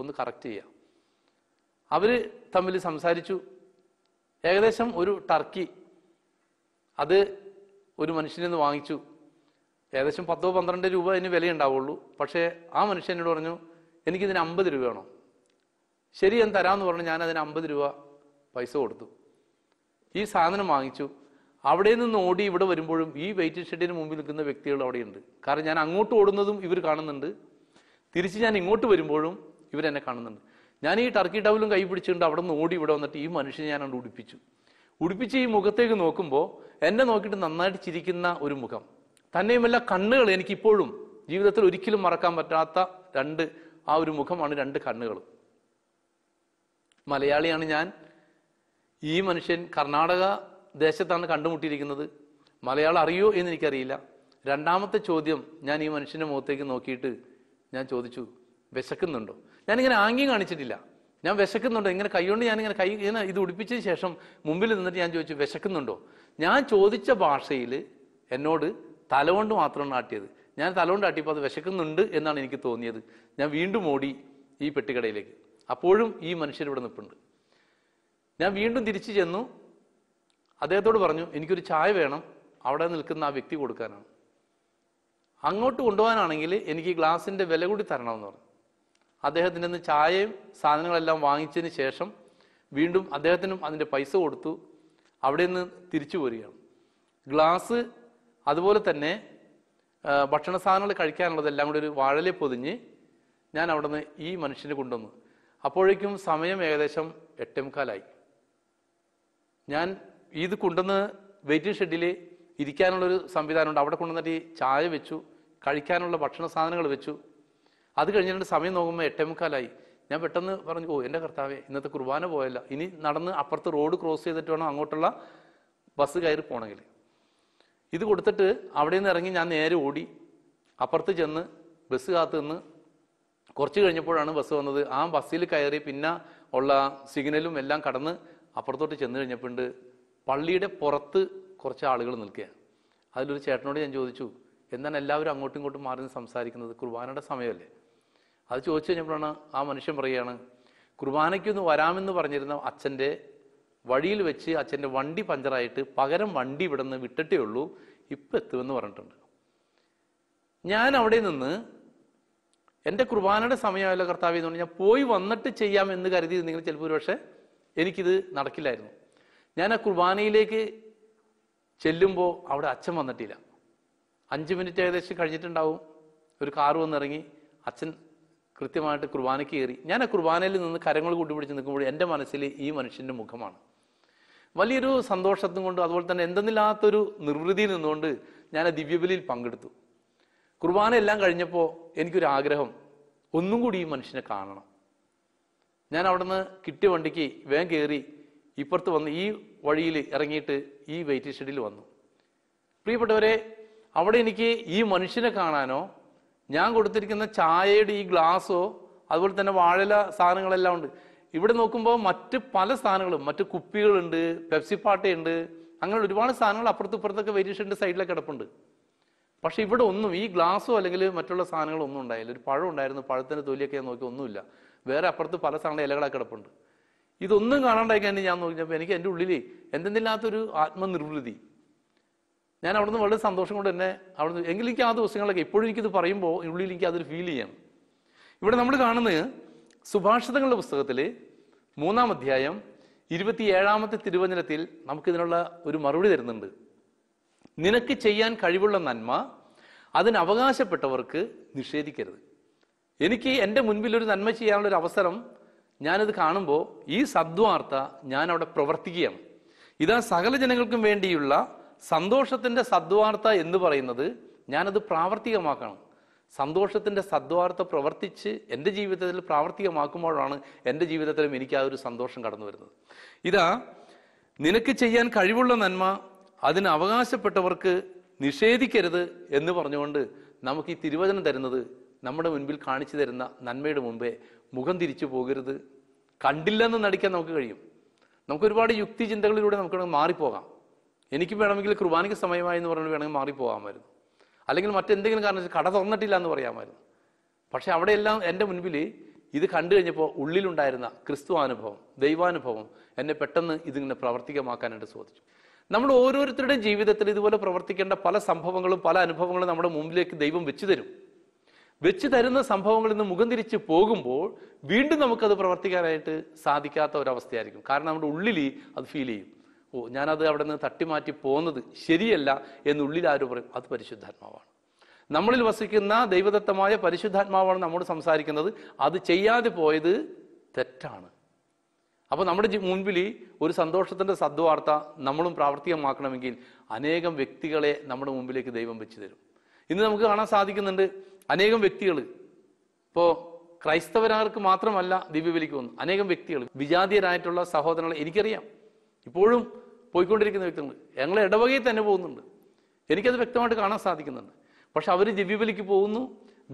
ഒന്ന് കറക്റ്റ് ചെയ്യാം അവർ തമ്മിൽ സംസാരിച്ചു ഏകദേശം ഒരു ടർക്കി അത് ഒരു മനുഷ്യനിൽ നിന്ന് വാങ്ങിച്ചു ഏകദേശം പത്തോ പന്ത്രണ്ട് രൂപ അതിന് വിലയുണ്ടാവുള്ളൂ പക്ഷേ ആ മനുഷ്യൻ എന്നോട് പറഞ്ഞു എനിക്കിതിന് അമ്പത് രൂപ വേണം ശരി ഞാൻ തരാമെന്ന് പറഞ്ഞു ഞാൻ അതിന് അമ്പത് രൂപ പൈസ കൊടുത്തു ഈ സാധനം വാങ്ങിച്ചു അവിടെ നിന്ന് ഓടി ഇവിടെ വരുമ്പോഴും ഈ വെയിറ്റിംഗ് ഷെഡിന് മുമ്പിൽ നിൽക്കുന്ന വ്യക്തികൾ അവിടെയുണ്ട് കാരണം ഞാൻ അങ്ങോട്ട് ഓടുന്നതും ഇവർ കാണുന്നുണ്ട് തിരിച്ച് ഞാൻ ഇങ്ങോട്ട് വരുമ്പോഴും ഇവരെന്നെ കാണുന്നുണ്ട് ഞാൻ ഈ ടർക്കി ടവലും കൈ പിടിച്ചുകൊണ്ട് അവിടെ നിന്ന് ഓടി ഇവിടെ വന്നിട്ട് ഈ മനുഷ്യനെ ഞാൻ അവിടെ ഉടുപ്പിച്ചു ഉടുപ്പിച്ച് ഈ മുഖത്തേക്ക് നോക്കുമ്പോൾ എന്നെ നോക്കിയിട്ട് നന്നായിട്ട് ചിരിക്കുന്ന ഒരു മുഖം തന്നെയുമല്ല കണ്ണുകൾ എനിക്കിപ്പോഴും ജീവിതത്തിൽ ഒരിക്കലും മറക്കാൻ പറ്റാത്ത രണ്ട് ആ ഒരു മുഖമാണ് രണ്ട് കണ്ണുകൾ മലയാളിയാണ് ഞാൻ ഈ മനുഷ്യൻ കർണാടക ദേശത്താണ് കണ്ടുമുട്ടിയിരിക്കുന്നത് മലയാളം അറിയോ എന്ന് എനിക്കറിയില്ല രണ്ടാമത്തെ ചോദ്യം ഞാൻ ഈ മനുഷ്യൻ്റെ മുഖത്തേക്ക് നോക്കിയിട്ട് ഞാൻ ചോദിച്ചു വിശക്കുന്നുണ്ടോ ഞാനിങ്ങനെ ആംഗ്യം കാണിച്ചിട്ടില്ല ഞാൻ വിശക്കുന്നുണ്ടോ ഇങ്ങനെ കൈകൊണ്ട് ഞാൻ ഇങ്ങനെ കൈ ഇങ്ങനെ ഇത് ഉടിപ്പിച്ചതിന് ശേഷം മുമ്പിൽ നിന്നിട്ട് ഞാൻ ചോദിച്ചു വിശക്കുന്നുണ്ടോ ഞാൻ ചോദിച്ച ഭാഷയിൽ എന്നോട് തലകൊണ്ട് മാത്രമാണ് ആട്ടിയത് ഞാൻ തലകൊണ്ട് ആട്ടിയപ്പോൾ അത് വിശക്കുന്നുണ്ട് എന്നാണ് എനിക്ക് തോന്നിയത് ഞാൻ വീണ്ടും ഓടി ഈ പെട്ടിക്കടയിലേക്ക് അപ്പോഴും ഈ മനുഷ്യർ ഇവിടെ നിൽപ്പുണ്ട് ഞാൻ വീണ്ടും തിരിച്ചു ചെന്നു അദ്ദേഹത്തോട് പറഞ്ഞു എനിക്കൊരു ചായ വേണം അവിടെ നിൽക്കുന്ന ആ വ്യക്തി കൊടുക്കാനാണ് അങ്ങോട്ട് കൊണ്ടുപോകാനാണെങ്കിൽ എനിക്ക് ഗ്ലാസിൻ്റെ വില കൂടി തരണമെന്ന് പറഞ്ഞു അദ്ദേഹത്തിൻ്റെ നിന്ന് ചായയും സാധനങ്ങളെല്ലാം വാങ്ങിച്ചതിന് ശേഷം വീണ്ടും അദ്ദേഹത്തിനും അതിൻ്റെ പൈസ കൊടുത്തു അവിടെ നിന്ന് തിരിച്ചു പോരുകയാണ് ഗ്ലാസ് അതുപോലെ തന്നെ ഭക്ഷണ സാധനങ്ങൾ കഴിക്കാനുള്ളതെല്ലാം കൂടി ഒരു വാഴലെ പൊതിഞ്ഞ് ഞാൻ അവിടുന്ന് ഈ മനുഷ്യനെ കൊണ്ടുവന്നു അപ്പോഴേക്കും സമയം ഏകദേശം എട്ടേമുക്കാലായി ഞാൻ ഇത് കൊണ്ടുവന്ന് വെയിറ്റിംഗ് ഷെഡിൽ ഇരിക്കാനുള്ളൊരു സംവിധാനമുണ്ട് അവിടെ കൊണ്ടുവന്നിട്ട് ഈ ചായ വെച്ചു കഴിക്കാനുള്ള ഭക്ഷണ സാധനങ്ങൾ വെച്ചു അത് കഴിഞ്ഞിട്ട് സമയം നോക്കുമ്പോൾ എട്ടേമുക്കാലായി ഞാൻ പെട്ടെന്ന് പറഞ്ഞു ഓ എൻ്റെ കർത്താവെ ഇന്നത്തെ കുർബാന പോയല്ല ഇനി നടന്ന് അപ്പുറത്ത് റോഡ് ക്രോസ് ചെയ്തിട്ട് വേണം അങ്ങോട്ടുള്ള ബസ് കയറി പോകണമെങ്കിൽ ഇത് കൊടുത്തിട്ട് അവിടെ നിന്ന് ഇറങ്ങി ഞാൻ നേരെ ഓടി അപ്പുറത്ത് ചെന്ന് ബസ് കാത്തു നിന്ന് കുറച്ച് കഴിഞ്ഞപ്പോഴാണ് ബസ് വന്നത് ആ ബസ്സിൽ കയറി പിന്നെ ഉള്ള സിഗ്നലും എല്ലാം കടന്ന് അപ്പുറത്തോട്ട് ചെന്ന് കഴിഞ്ഞപ്പോണ്ട് പള്ളിയുടെ പുറത്ത് കുറച്ച് ആളുകൾ നിൽക്കുകയാണ് അതിലൊരു ചേട്ടനോട് ഞാൻ ചോദിച്ചു എന്താണ് എല്ലാവരും അങ്ങോട്ടും ഇങ്ങോട്ടും മാറി സംസാരിക്കുന്നത് കുർബാനയുടെ സമയമല്ലേ അത് ചോദിച്ചു കഴിഞ്ഞപ്പോഴാണ് ആ മനുഷ്യൻ പറയുകയാണ് കുർബാനയ്ക്കൊന്ന് വരാമെന്ന് പറഞ്ഞിരുന്ന അച്ഛൻ്റെ വഴിയിൽ വെച്ച് അച്ഛൻ്റെ വണ്ടി പഞ്ചറായിട്ട് പകരം വണ്ടി ഇവിടെ നിന്ന് വിട്ടിട്ടേ ഉള്ളൂ ഇപ്പം എത്തുമെന്ന് പറഞ്ഞിട്ടുണ്ട് ഞാൻ അവിടെ നിന്ന് എൻ്റെ കുർബാനയുടെ സമയമല്ല കർത്താവ് എന്ന് പറഞ്ഞാൽ പോയി വന്നിട്ട് ചെയ്യാം എന്ന് കരുതിയിരുന്നെങ്കിൽ ചിലപ്പോൾ ഒരു പക്ഷേ എനിക്കിത് നടക്കില്ലായിരുന്നു ഞാൻ ആ കുർബാനയിലേക്ക് ചെല്ലുമ്പോൾ അവിടെ അച്ഛൻ വന്നിട്ടില്ല അഞ്ച് മിനിറ്റ് ഏകദേശം കഴിഞ്ഞിട്ടുണ്ടാവും ഒരു കാറ് വന്നിറങ്ങി അച്ഛൻ കൃത്യമായിട്ട് കുർബാനയ്ക്ക് കയറി ഞാൻ ആ കുർബാനയിൽ നിന്ന് കരങ്ങൾ കൂട്ടിപ്പിടിച്ച് നിൽക്കുമ്പോൾ എൻ്റെ മനസ്സിൽ ഈ മനുഷ്യൻ്റെ മുഖമാണ് വലിയൊരു സന്തോഷത്തും കൊണ്ട് അതുപോലെ തന്നെ എന്തെന്നില്ലാത്തൊരു നിർവൃതിയിൽ നിന്നുകൊണ്ട് ഞാൻ ആ ദിവ്യബലിയിൽ പങ്കെടുത്തു കുർബാന എല്ലാം കഴിഞ്ഞപ്പോൾ എനിക്കൊരു ആഗ്രഹം ഒന്നും കൂടി ഈ മനുഷ്യനെ കാണണം ഞാൻ അവിടുന്ന് കിട്ടിയ വണ്ടിക്ക് വേഗം കയറി ഇപ്പുറത്ത് വന്ന് ഈ വഴിയിൽ ഇറങ്ങിയിട്ട് ഈ വെയിറ്റിംഗ് ഷെഡിൽ വന്നു പ്രിയപ്പെട്ടവരെ അവിടെ എനിക്ക് ഈ മനുഷ്യനെ കാണാനോ ഞാൻ കൊടുത്തിരിക്കുന്ന ചായയുടെ ഈ ഗ്ലാസോ അതുപോലെ തന്നെ വാഴല സാധനങ്ങളെല്ലാം ഉണ്ട് ഇവിടെ നോക്കുമ്പോൾ മറ്റ് പല സാധനങ്ങളും മറ്റ് കുപ്പികളുണ്ട് പെപ്സി പാട്ടയുണ്ട് അങ്ങനെ ഒരുപാട് സാധനങ്ങൾ അപ്പുറത്തും ഇപ്പുറത്തൊക്കെ വേരിയേഷൻ്റെ സൈഡിലൊക്കെ കിടപ്പുണ്ട് പക്ഷേ ഇവിടെ ഒന്നും ഈ ഗ്ലാസ്സോ അല്ലെങ്കിൽ മറ്റുള്ള സാധനങ്ങളോ ഒന്നും ഉണ്ടായില്ല ഒരു പഴം ഉണ്ടായിരുന്നു പഴത്തിൻ്റെ തൊലിയൊക്കെ ഞാൻ നോക്കി ഒന്നുമില്ല വേറെ അപ്പുറത്ത് പല സാധനങ്ങൾ ഇലകളൊക്കെ കിടപ്പുണ്ട് ഇതൊന്നും കാണാണ്ടായി കഴിഞ്ഞ് ഞാൻ നോക്കിയപ്പോൾ എനിക്ക് എൻ്റെ ഉള്ളിൽ എന്തെന്നില്ലാത്തൊരു ആത്മനിർവൃതി ഞാൻ അവിടുന്ന് വളരെ സന്തോഷം കൊണ്ട് തന്നെ അവിടുന്ന് എങ്കിലും ആ ദിവസങ്ങളൊക്കെ എപ്പോഴും എനിക്കിത് പറയുമ്പോൾ ഉള്ളിൽ എനിക്ക് അതൊരു ഫീൽ ചെയ്യാം ഇവിടെ നമ്മൾ കാണുന്നത് സുഭാഷിതങ്ങളുടെ പുസ്തകത്തിൽ മൂന്നാം അധ്യായം ഇരുപത്തിയേഴാമത്തെ തിരുവചനത്തിൽ നമുക്കിതിനുള്ള ഒരു മറുപടി തരുന്നുണ്ട് നിനക്ക് ചെയ്യാൻ കഴിവുള്ള നന്മ അതിനവകാശപ്പെട്ടവർക്ക് അവകാശപ്പെട്ടവർക്ക് നിഷേധിക്കരുത് എനിക്ക് എൻ്റെ മുൻപിൽ ഒരു നന്മ ചെയ്യാനുള്ള ഒരു അവസരം ഞാനത് കാണുമ്പോൾ ഈ സദ്വാർത്ത ഞാൻ അവിടെ പ്രവർത്തിക്കുകയാണ് ഇതാ സകല ജനങ്ങൾക്കും വേണ്ടിയുള്ള സന്തോഷത്തിൻ്റെ സദ്വാർത്ത എന്ന് പറയുന്നത് ഞാനത് പ്രാവർത്തികമാക്കണം സന്തോഷത്തിൻ്റെ സദ്വാർത്ത പ്രവർത്തിച്ച് എൻ്റെ ജീവിതത്തിൽ പ്രാവർത്തികമാക്കുമ്പോഴാണ് എൻ്റെ ജീവിതത്തിലും എനിക്ക് ആ ഒരു സന്തോഷം കടന്നു വരുന്നത് ഇതാ നിനക്ക് ചെയ്യാൻ കഴിവുള്ള നന്മ അതിന് അവകാശപ്പെട്ടവർക്ക് നിഷേധിക്കരുത് എന്ന് പറഞ്ഞുകൊണ്ട് നമുക്ക് ഈ തിരുവചനം തരുന്നത് നമ്മുടെ മുൻപിൽ കാണിച്ചു തരുന്ന നന്മയുടെ മുമ്പേ മുഖം തിരിച്ചു പോകരുത് കണ്ടില്ലെന്ന് നടിക്കാൻ നമുക്ക് കഴിയും നമുക്ക് ഒരുപാട് യുക്തി ചിന്തകളിലൂടെ നമുക്ക് മാറിപ്പോകാം എനിക്ക് വേണമെങ്കിൽ കുർബാനയ്ക്ക് സമയമായി എന്ന് പറഞ്ഞു വേണമെങ്കിൽ മാറിപ്പോകാമായിരുന്നു അല്ലെങ്കിൽ മറ്റെന്തെങ്കിലും കാരണം കട തുറന്നിട്ടില്ല എന്ന് പറയാമായിരുന്നു പക്ഷേ അവിടെയെല്ലാം എൻ്റെ മുൻപിൽ ഇത് കണ്ടു കഴിഞ്ഞപ്പോൾ ഉള്ളിലുണ്ടായിരുന്ന ക്രിസ്തുവാനുഭവം ദൈവാനുഭവം എന്നെ പെട്ടെന്ന് ഇതിങ്ങനെ പ്രവർത്തികമാക്കാനായിട്ട് സാധിച്ചു നമ്മൾ ഓരോരുത്തരുടെയും ജീവിതത്തിൽ ഇതുപോലെ പ്രവർത്തിക്കേണ്ട പല സംഭവങ്ങളും പല അനുഭവങ്ങളും നമ്മുടെ മുമ്പിലേക്ക് ദൈവം വെച്ചു തരും വെച്ച് തരുന്ന സംഭവങ്ങളിൽ നിന്ന് മുഖം തിരിച്ച് പോകുമ്പോൾ വീണ്ടും നമുക്കത് പ്രവർത്തിക്കാനായിട്ട് സാധിക്കാത്ത ഒരവസ്ഥയായിരിക്കും കാരണം നമ്മുടെ ഉള്ളിൽ അത് ഫീൽ ചെയ്യും ഓ ഞാനത് അവിടെ നിന്ന് തട്ടിമാറ്റി പോകുന്നത് ശരിയല്ല എന്നുള്ളിൽ ആര് പറയും അത് പരിശുദ്ധാത്മാവാണ് നമ്മളിൽ വസിക്കുന്ന ദൈവദത്തമായ പരിശുദ്ധാത്മാവാണ് നമ്മോട് സംസാരിക്കുന്നത് അത് ചെയ്യാതെ പോയത് തെറ്റാണ് അപ്പോൾ നമ്മുടെ മുൻപിൽ ഒരു സന്തോഷത്തിൻ്റെ സദ്വാർത്ത നമ്മളും പ്രാവർത്തികമാക്കണമെങ്കിൽ അനേകം വ്യക്തികളെ നമ്മുടെ മുമ്പിലേക്ക് ദൈവം വെച്ച് തരും ഇന്ന് നമുക്ക് കാണാൻ സാധിക്കുന്നുണ്ട് അനേകം വ്യക്തികൾ ഇപ്പോൾ ക്രൈസ്തവരാർക്ക് മാത്രമല്ല ദിവ്യബലിക്ക് വന്നു അനേകം വ്യക്തികൾ വിജാതീയരായിട്ടുള്ള സഹോദരങ്ങളെ എനിക്കറിയാം ഇപ്പോഴും പോയിക്കൊണ്ടിരിക്കുന്ന വ്യക്തികൾ ഞങ്ങൾ ഇടവകയിൽ തന്നെ പോകുന്നുണ്ട് എനിക്കത് വ്യക്തമായിട്ട് കാണാൻ സാധിക്കുന്നുണ്ട് പക്ഷെ അവർ ദിവ്യബലിക്ക് പോകുന്നു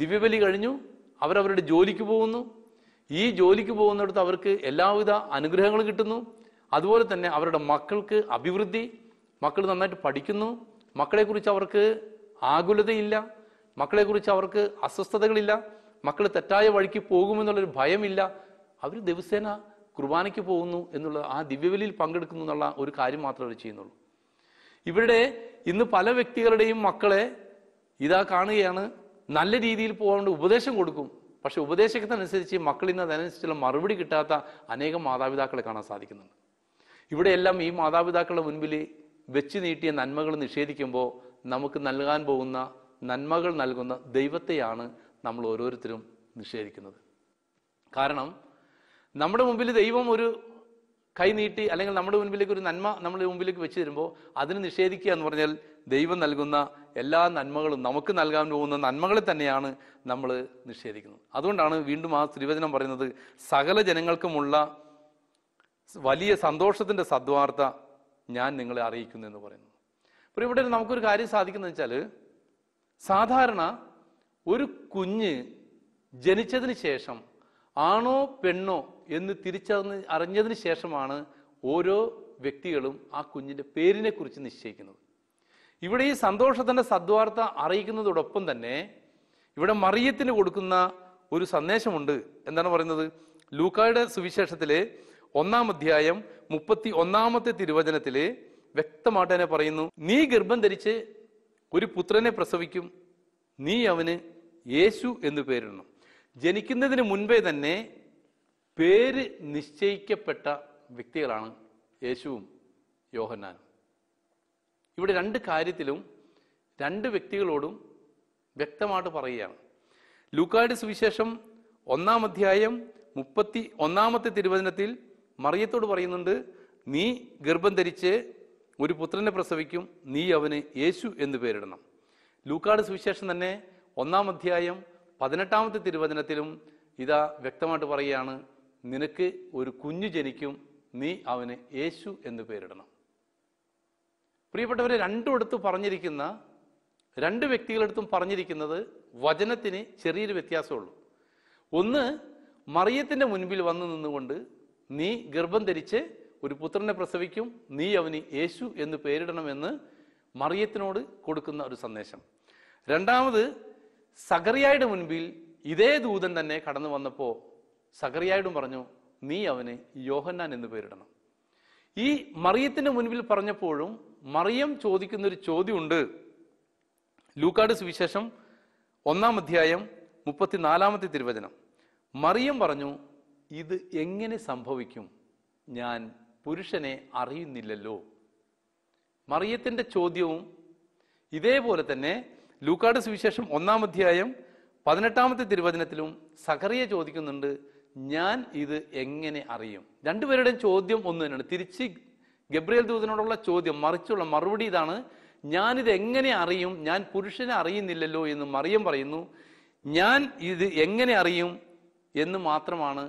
ദിവ്യബലി കഴിഞ്ഞു അവരവരുടെ ജോലിക്ക് പോകുന്നു ഈ ജോലിക്ക് പോകുന്നിടത്ത് അവർക്ക് എല്ലാവിധ അനുഗ്രഹങ്ങളും കിട്ടുന്നു അതുപോലെ തന്നെ അവരുടെ മക്കൾക്ക് അഭിവൃദ്ധി മക്കൾ നന്നായിട്ട് പഠിക്കുന്നു മക്കളെക്കുറിച്ച് അവർക്ക് ആകുലതയില്ല മക്കളെക്കുറിച്ച് അവർക്ക് അസ്വസ്ഥതകളില്ല മക്കൾ തെറ്റായ വഴിക്ക് പോകുമെന്നുള്ളൊരു ഭയമില്ല അവർ ദിവസേന കുർബാനയ്ക്ക് പോകുന്നു എന്നുള്ള ആ ദിവ്യബലിയിൽ പങ്കെടുക്കുന്നു എന്നുള്ള ഒരു കാര്യം മാത്രമേ അവർ ചെയ്യുന്നുള്ളൂ ഇവിടെ ഇന്ന് പല വ്യക്തികളുടെയും മക്കളെ ഇതാ കാണുകയാണ് നല്ല രീതിയിൽ പോകാണ്ട് ഉപദേശം കൊടുക്കും പക്ഷെ ഉപദേശത്തിനനുസരിച്ച് മക്കളിൽ നിന്ന് അതനുസരിച്ചുള്ള മറുപടി കിട്ടാത്ത അനേകം മാതാപിതാക്കളെ കാണാൻ സാധിക്കുന്നുണ്ട് ഇവിടെയെല്ലാം ഈ മാതാപിതാക്കളുടെ മുൻപിൽ വെച്ച് നീട്ടിയ നന്മകൾ നിഷേധിക്കുമ്പോൾ നമുക്ക് നൽകാൻ പോകുന്ന നന്മകൾ നൽകുന്ന ദൈവത്തെയാണ് നമ്മൾ ഓരോരുത്തരും നിഷേധിക്കുന്നത് കാരണം നമ്മുടെ മുമ്പിൽ ദൈവം ഒരു കൈ നീട്ടി അല്ലെങ്കിൽ നമ്മുടെ മുമ്പിലേക്ക് ഒരു നന്മ നമ്മുടെ മുമ്പിലേക്ക് വെച്ച് തരുമ്പോൾ അതിന് നിഷേധിക്കുക എന്ന് പറഞ്ഞാൽ ദൈവം നൽകുന്ന എല്ലാ നന്മകളും നമുക്ക് നൽകാൻ പോകുന്ന നന്മകളെ തന്നെയാണ് നമ്മൾ നിഷേധിക്കുന്നത് അതുകൊണ്ടാണ് വീണ്ടും ആ ത്രിവചനം പറയുന്നത് സകല ജനങ്ങൾക്കുമുള്ള വലിയ സന്തോഷത്തിൻ്റെ സദ്വാർത്ത ഞാൻ നിങ്ങളെ അറിയിക്കുന്നു എന്ന് പറയുന്നു അപ്പോൾ ഇവിടെ നമുക്കൊരു കാര്യം സാധിക്കുന്നത് വെച്ചാൽ സാധാരണ ഒരു കുഞ്ഞ് ജനിച്ചതിന് ശേഷം ആണോ പെണ്ണോ എന്ന് തിരിച്ചറിഞ്ഞ് അറിഞ്ഞതിന് ശേഷമാണ് ഓരോ വ്യക്തികളും ആ കുഞ്ഞിൻ്റെ പേരിനെ കുറിച്ച് നിശ്ചയിക്കുന്നത് ഇവിടെ ഈ സന്തോഷത്തിൻ്റെ സദ്വാർത്ത അറിയിക്കുന്നതോടൊപ്പം തന്നെ ഇവിടെ മറിയത്തിന് കൊടുക്കുന്ന ഒരു സന്ദേശമുണ്ട് എന്താണ് പറയുന്നത് ലൂക്കായുടെ സുവിശേഷത്തിലെ ഒന്നാം അധ്യായം മുപ്പത്തി ഒന്നാമത്തെ തിരുവചനത്തിൽ വ്യക്തമായിട്ട് തന്നെ പറയുന്നു നീ ഗർഭം ധരിച്ച് ഒരു പുത്രനെ പ്രസവിക്കും നീ അവന് യേശു എന്ന് പേരിടണം ജനിക്കുന്നതിന് മുൻപേ തന്നെ പേര് നിശ്ചയിക്കപ്പെട്ട വ്യക്തികളാണ് യേശുവും യോഹന്നാനും ഇവിടെ രണ്ട് കാര്യത്തിലും രണ്ട് വ്യക്തികളോടും വ്യക്തമായിട്ട് പറയുകയാണ് ലൂക്കായുടെ സുവിശേഷം ഒന്നാം അധ്യായം മുപ്പത്തി ഒന്നാമത്തെ തിരുവചനത്തിൽ മറിയത്തോട് പറയുന്നുണ്ട് നീ ഗർഭം ധരിച്ച് ഒരു പുത്രനെ പ്രസവിക്കും നീ അവന് യേശു എന്ന് പേരിടണം ലൂക്കാട് സുവിശേഷം തന്നെ ഒന്നാം അധ്യായം പതിനെട്ടാമത്തെ തിരുവചനത്തിലും ഇതാ വ്യക്തമായിട്ട് പറയുകയാണ് നിനക്ക് ഒരു കുഞ്ഞു ജനിക്കും നീ അവന് യേശു എന്ന് പേരിടണം പ്രിയപ്പെട്ടവരെ രണ്ടും പറഞ്ഞിരിക്കുന്ന രണ്ട് വ്യക്തികളെടുത്തും പറഞ്ഞിരിക്കുന്നത് വചനത്തിന് ചെറിയൊരു വ്യത്യാസമുള്ളൂ ഒന്ന് മറിയത്തിൻ്റെ മുൻപിൽ വന്നു നിന്നുകൊണ്ട് നീ ഗർഭം ധരിച്ച് ഒരു പുത്രനെ പ്രസവിക്കും നീ അവന് യേശു എന്ന് പേരിടണമെന്ന് മറിയത്തിനോട് കൊടുക്കുന്ന ഒരു സന്ദേശം രണ്ടാമത് സഗറിയായുടെ മുൻപിൽ ഇതേ ദൂതൻ തന്നെ കടന്നു വന്നപ്പോൾ സഖറിയായിടും പറഞ്ഞു നീ അവന് യോഹന്നാൻ എന്ന് പേരിടണം ഈ മറിയത്തിന്റെ മുൻപിൽ പറഞ്ഞപ്പോഴും മറിയം ചോദിക്കുന്ന ഒരു ചോദ്യമുണ്ട് ലൂക്കാട് സുവിശേഷം ഒന്നാം അധ്യായം മുപ്പത്തിനാലാമത്തെ തിരുവചനം മറിയം പറഞ്ഞു ഇത് എങ്ങനെ സംഭവിക്കും ഞാൻ പുരുഷനെ അറിയുന്നില്ലല്ലോ മറിയത്തിൻ്റെ ചോദ്യവും ഇതേപോലെ തന്നെ ലൂക്കാട് സുവിശേഷം ഒന്നാം അധ്യായം പതിനെട്ടാമത്തെ തിരുവചനത്തിലും സഖറിയെ ചോദിക്കുന്നുണ്ട് ഞാൻ ഇത് എങ്ങനെ അറിയും രണ്ടുപേരുടെയും ചോദ്യം ഒന്ന് തന്നെയാണ് തിരിച്ച് ഗബ്രിയൽ ദൂതനോടുള്ള ചോദ്യം മറിച്ചുള്ള മറുപടി ഇതാണ് ഞാനിത് എങ്ങനെ അറിയും ഞാൻ പുരുഷനെ അറിയുന്നില്ലല്ലോ എന്ന് മറിയം പറയുന്നു ഞാൻ ഇത് എങ്ങനെ അറിയും എന്ന് മാത്രമാണ്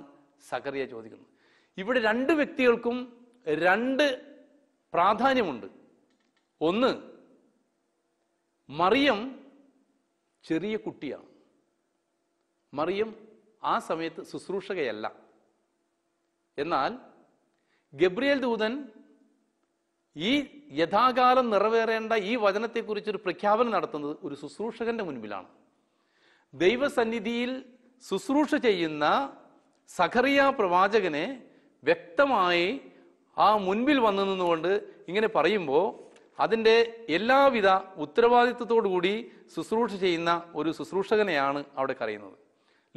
സഖറിയ ചോദിക്കുന്നത് ഇവിടെ രണ്ട് വ്യക്തികൾക്കും രണ്ട് പ്രാധാന്യമുണ്ട് ഒന്ന് മറിയം ചെറിയ കുട്ടിയാണ് മറിയം ആ സമയത്ത് ശുശ്രൂഷകയല്ല എന്നാൽ ഗബ്രിയേൽ ദൂതൻ ഈ യഥാകാലം നിറവേറേണ്ട ഈ വചനത്തെക്കുറിച്ചൊരു പ്രഖ്യാപനം നടത്തുന്നത് ഒരു ശുശ്രൂഷകന്റെ മുൻപിലാണ് ദൈവസന്നിധിയിൽ ശുശ്രൂഷ ചെയ്യുന്ന സഖറിയ പ്രവാചകനെ വ്യക്തമായി ആ മുൻപിൽ വന്നു നിന്നുകൊണ്ട് ഇങ്ങനെ പറയുമ്പോൾ അതിൻ്റെ എല്ലാവിധ കൂടി ശുശ്രൂഷ ചെയ്യുന്ന ഒരു ശുശ്രൂഷകനെയാണ് അവിടെ കറിയുന്നത്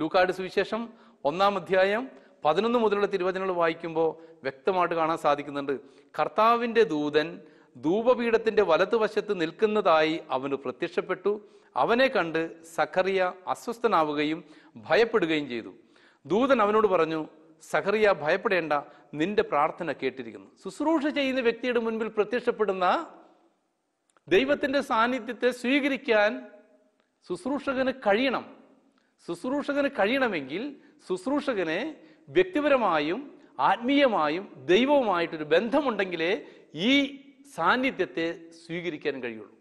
ലൂക്കാട് സുവിശേഷം ഒന്നാം അധ്യായം പതിനൊന്ന് മുതലുള്ള തിരുവചനങ്ങൾ വായിക്കുമ്പോൾ വ്യക്തമായിട്ട് കാണാൻ സാധിക്കുന്നുണ്ട് കർത്താവിൻ്റെ ദൂതൻ ധൂപപീഠത്തിൻ്റെ വലതുവശത്ത് നിൽക്കുന്നതായി അവന് പ്രത്യക്ഷപ്പെട്ടു അവനെ കണ്ട് സഖറിയ അസ്വസ്ഥനാവുകയും ഭയപ്പെടുകയും ചെയ്തു ദൂതൻ അവനോട് പറഞ്ഞു സഖറിയ ഭയപ്പെടേണ്ട നിന്റെ പ്രാർത്ഥന കേട്ടിരിക്കുന്നു ശുശ്രൂഷ ചെയ്യുന്ന വ്യക്തിയുടെ മുൻപിൽ പ്രത്യക്ഷപ്പെടുന്ന ദൈവത്തിന്റെ സാന്നിധ്യത്തെ സ്വീകരിക്കാൻ ശുശ്രൂഷകന് കഴിയണം ശുശ്രൂഷകന് കഴിയണമെങ്കിൽ ശുശ്രൂഷകനെ വ്യക്തിപരമായും ആത്മീയമായും ദൈവവുമായിട്ടൊരു ബന്ധമുണ്ടെങ്കിലേ ഈ സാന്നിധ്യത്തെ സ്വീകരിക്കാൻ കഴിയുള്ളൂ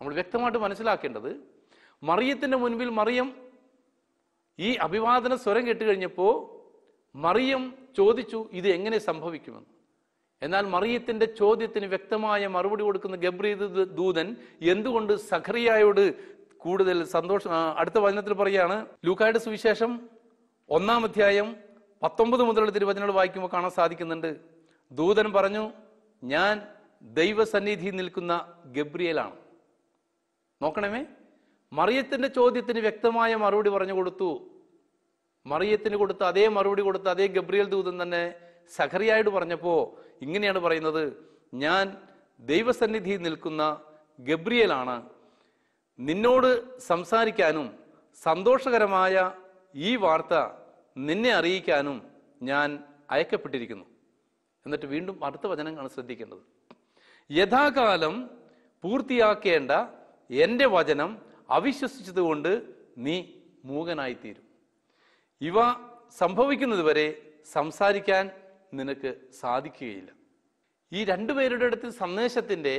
നമ്മൾ വ്യക്തമായിട്ട് മനസ്സിലാക്കേണ്ടത് മറിയത്തിൻ്റെ മുൻപിൽ മറിയം ഈ അഭിവാദന സ്വരം കേട്ട് കഴിഞ്ഞപ്പോൾ മറിയം ചോദിച്ചു ഇത് എങ്ങനെ സംഭവിക്കുമെന്ന് എന്നാൽ മറിയത്തിന്റെ ചോദ്യത്തിന് വ്യക്തമായ മറുപടി കൊടുക്കുന്ന ഗബ്രീദ് ദൂതൻ എന്തുകൊണ്ട് സഖറിയായോട് കൂടുതൽ സന്തോഷം അടുത്ത വചനത്തിൽ പറയാണ് ലൂക്കായുടെ സുവിശേഷം ഒന്നാം അധ്യായം പത്തൊമ്പത് മുതലുള്ള തിരുവചനങ്ങൾ വായിക്കുമ്പോൾ കാണാൻ സാധിക്കുന്നുണ്ട് ദൂതൻ പറഞ്ഞു ഞാൻ ദൈവസന്നിധി നിൽക്കുന്ന ഗബ്രിയലാണ് നോക്കണമേ മറിയത്തിന്റെ ചോദ്യത്തിന് വ്യക്തമായ മറുപടി പറഞ്ഞു കൊടുത്തു മറിയത്തിന് കൊടുത്ത അതേ മറുപടി കൊടുത്ത അതേ ഗബ്രിയൽ ദൂതൻ തന്നെ സഖറിയായിട്ട് പറഞ്ഞപ്പോൾ ഇങ്ങനെയാണ് പറയുന്നത് ഞാൻ ദൈവസന്നിധിയിൽ നിൽക്കുന്ന ഗബ്രിയലാണ് നിന്നോട് സംസാരിക്കാനും സന്തോഷകരമായ ഈ വാർത്ത നിന്നെ അറിയിക്കാനും ഞാൻ അയക്കപ്പെട്ടിരിക്കുന്നു എന്നിട്ട് വീണ്ടും അടുത്ത വചനങ്ങളാണ് ശ്രദ്ധിക്കേണ്ടത് യഥാകാലം പൂർത്തിയാക്കേണ്ട എൻ്റെ വചനം അവിശ്വസിച്ചതുകൊണ്ട് നീ മൂകനായിത്തീരും ഇവ സംഭവിക്കുന്നതുവരെ സംസാരിക്കാൻ നിനക്ക് സാധിക്കുകയില്ല ഈ രണ്ടുപേരുടെ അടുത്ത് സന്ദേശത്തിൻ്റെ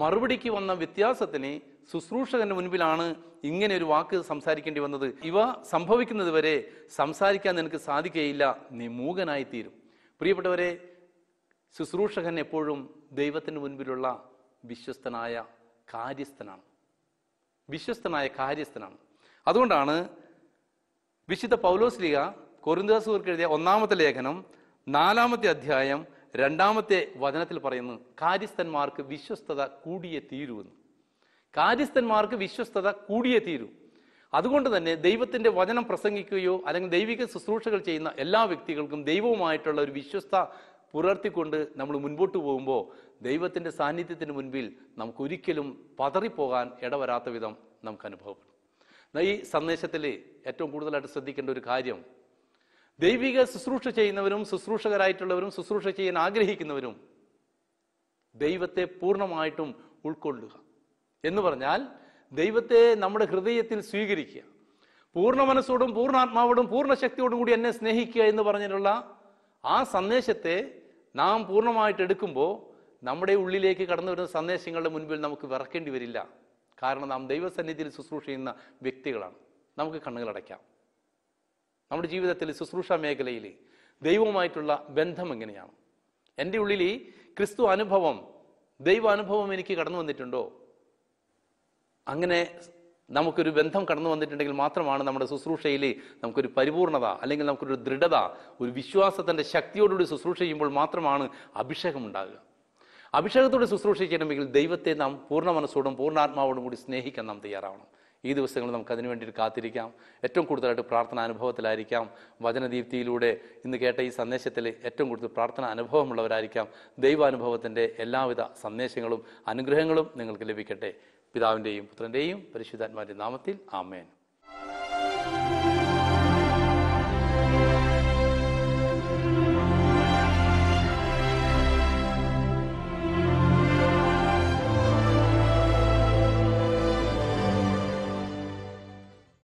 മറുപടിക്ക് വന്ന വ്യത്യാസത്തിന് ശുശ്രൂഷകന്റെ മുൻപിലാണ് ഇങ്ങനെ ഒരു വാക്ക് സംസാരിക്കേണ്ടി വന്നത് ഇവ സംഭവിക്കുന്നത് വരെ സംസാരിക്കാൻ നിനക്ക് സാധിക്കുകയില്ല നീ മൂകനായി തീരും പ്രിയപ്പെട്ടവരെ ശുശ്രൂഷകൻ എപ്പോഴും ദൈവത്തിൻ്റെ മുൻപിലുള്ള വിശ്വസ്തനായ കാര്യസ്ഥനാണ് വിശ്വസ്തനായ കാര്യസ്ഥനാണ് അതുകൊണ്ടാണ് വിശുദ്ധ പൗലോസ്ലിക കൊറിന്തോസുകൾക്ക് എഴുതിയ ഒന്നാമത്തെ ലേഖനം നാലാമത്തെ അധ്യായം രണ്ടാമത്തെ വചനത്തിൽ പറയുന്നു കാര്യസ്ഥന്മാർക്ക് വിശ്വസ്തത കൂടിയേ തീരുമെന്ന് കാര്യസ്ഥന്മാർക്ക് വിശ്വസ്തത കൂടിയേ തീരൂ അതുകൊണ്ട് തന്നെ ദൈവത്തിന്റെ വചനം പ്രസംഗിക്കുകയോ അല്ലെങ്കിൽ ദൈവിക ശുശ്രൂഷകൾ ചെയ്യുന്ന എല്ലാ വ്യക്തികൾക്കും ദൈവവുമായിട്ടുള്ള ഒരു വിശ്വസ്ത പുലർത്തിക്കൊണ്ട് നമ്മൾ മുൻപോട്ട് പോകുമ്പോൾ ദൈവത്തിൻ്റെ സാന്നിധ്യത്തിന് മുൻപിൽ നമുക്കൊരിക്കലും പതറിപ്പോകാൻ ഇടവരാത്ത വിധം നമുക്ക് അനുഭവപ്പെടും ഈ സന്ദേശത്തിൽ ഏറ്റവും കൂടുതലായിട്ട് ശ്രദ്ധിക്കേണ്ട ഒരു കാര്യം ദൈവിക ശുശ്രൂഷ ചെയ്യുന്നവരും ശുശ്രൂഷകരായിട്ടുള്ളവരും ശുശ്രൂഷ ചെയ്യാൻ ആഗ്രഹിക്കുന്നവരും ദൈവത്തെ പൂർണ്ണമായിട്ടും ഉൾക്കൊള്ളുക എന്ന് പറഞ്ഞാൽ ദൈവത്തെ നമ്മുടെ ഹൃദയത്തിൽ സ്വീകരിക്കുക പൂർണ്ണ മനസ്സോടും പൂർണ്ണാത്മാവോടും പൂർണ്ണ ശക്തിയോടും കൂടി എന്നെ സ്നേഹിക്കുക എന്ന് പറഞ്ഞിട്ടുള്ള ആ സന്ദേശത്തെ നാം പൂർണ്ണമായിട്ട് എടുക്കുമ്പോൾ നമ്മുടെ ഉള്ളിലേക്ക് കടന്നു വരുന്ന സന്ദേശങ്ങളുടെ മുൻപിൽ നമുക്ക് വിറക്കേണ്ടി വരില്ല കാരണം നാം ദൈവസന്നിധിയിൽ ശുശ്രൂഷ ചെയ്യുന്ന വ്യക്തികളാണ് നമുക്ക് കണ്ണുകൾ അടയ്ക്കാം നമ്മുടെ ജീവിതത്തിൽ ശുശ്രൂഷ മേഖലയിൽ ദൈവവുമായിട്ടുള്ള ബന്ധം എങ്ങനെയാണ് എൻ്റെ ഉള്ളിൽ ഈ ക്രിസ്തു അനുഭവം ദൈവ അനുഭവം എനിക്ക് കടന്നു വന്നിട്ടുണ്ടോ അങ്ങനെ നമുക്കൊരു ബന്ധം കടന്നു വന്നിട്ടുണ്ടെങ്കിൽ മാത്രമാണ് നമ്മുടെ ശുശ്രൂഷയിൽ നമുക്കൊരു പരിപൂർണത അല്ലെങ്കിൽ നമുക്കൊരു ദൃഢത ഒരു വിശ്വാസത്തിൻ്റെ ശക്തിയോടുകൂടി ശുശ്രൂഷ ചെയ്യുമ്പോൾ മാത്രമാണ് അഭിഷേകം ഉണ്ടാകുക അഭിഷേകത്തോടെ ശുശ്രൂഷ ചെയ്യണമെങ്കിൽ ദൈവത്തെ നാം പൂർണ്ണ മനസ്സോടും പൂർണ്ണാത്മാവോടും കൂടി സ്നേഹിക്കാൻ നാം തയ്യാറാവണം ഈ ദിവസങ്ങളിൽ നമുക്ക് അതിനു വേണ്ടിയിട്ട് കാത്തിരിക്കാം ഏറ്റവും കൂടുതലായിട്ട് പ്രാർത്ഥന അനുഭവത്തിലായിരിക്കാം വചനദീപ്തിയിലൂടെ ഇന്ന് കേട്ട ഈ സന്ദേശത്തിൽ ഏറ്റവും കൂടുതൽ പ്രാർത്ഥന അനുഭവമുള്ളവരായിരിക്കാം ദൈവാനുഭവത്തിൻ്റെ എല്ലാവിധ സന്ദേശങ്ങളും അനുഗ്രഹങ്ങളും നിങ്ങൾക്ക് ലഭിക്കട്ടെ പിതാവിൻ്റെയും പുത്രൻ്റെയും പരിശുദ്ധാത്മാവിൻ്റെ നാമത്തിൽ ആമേൻ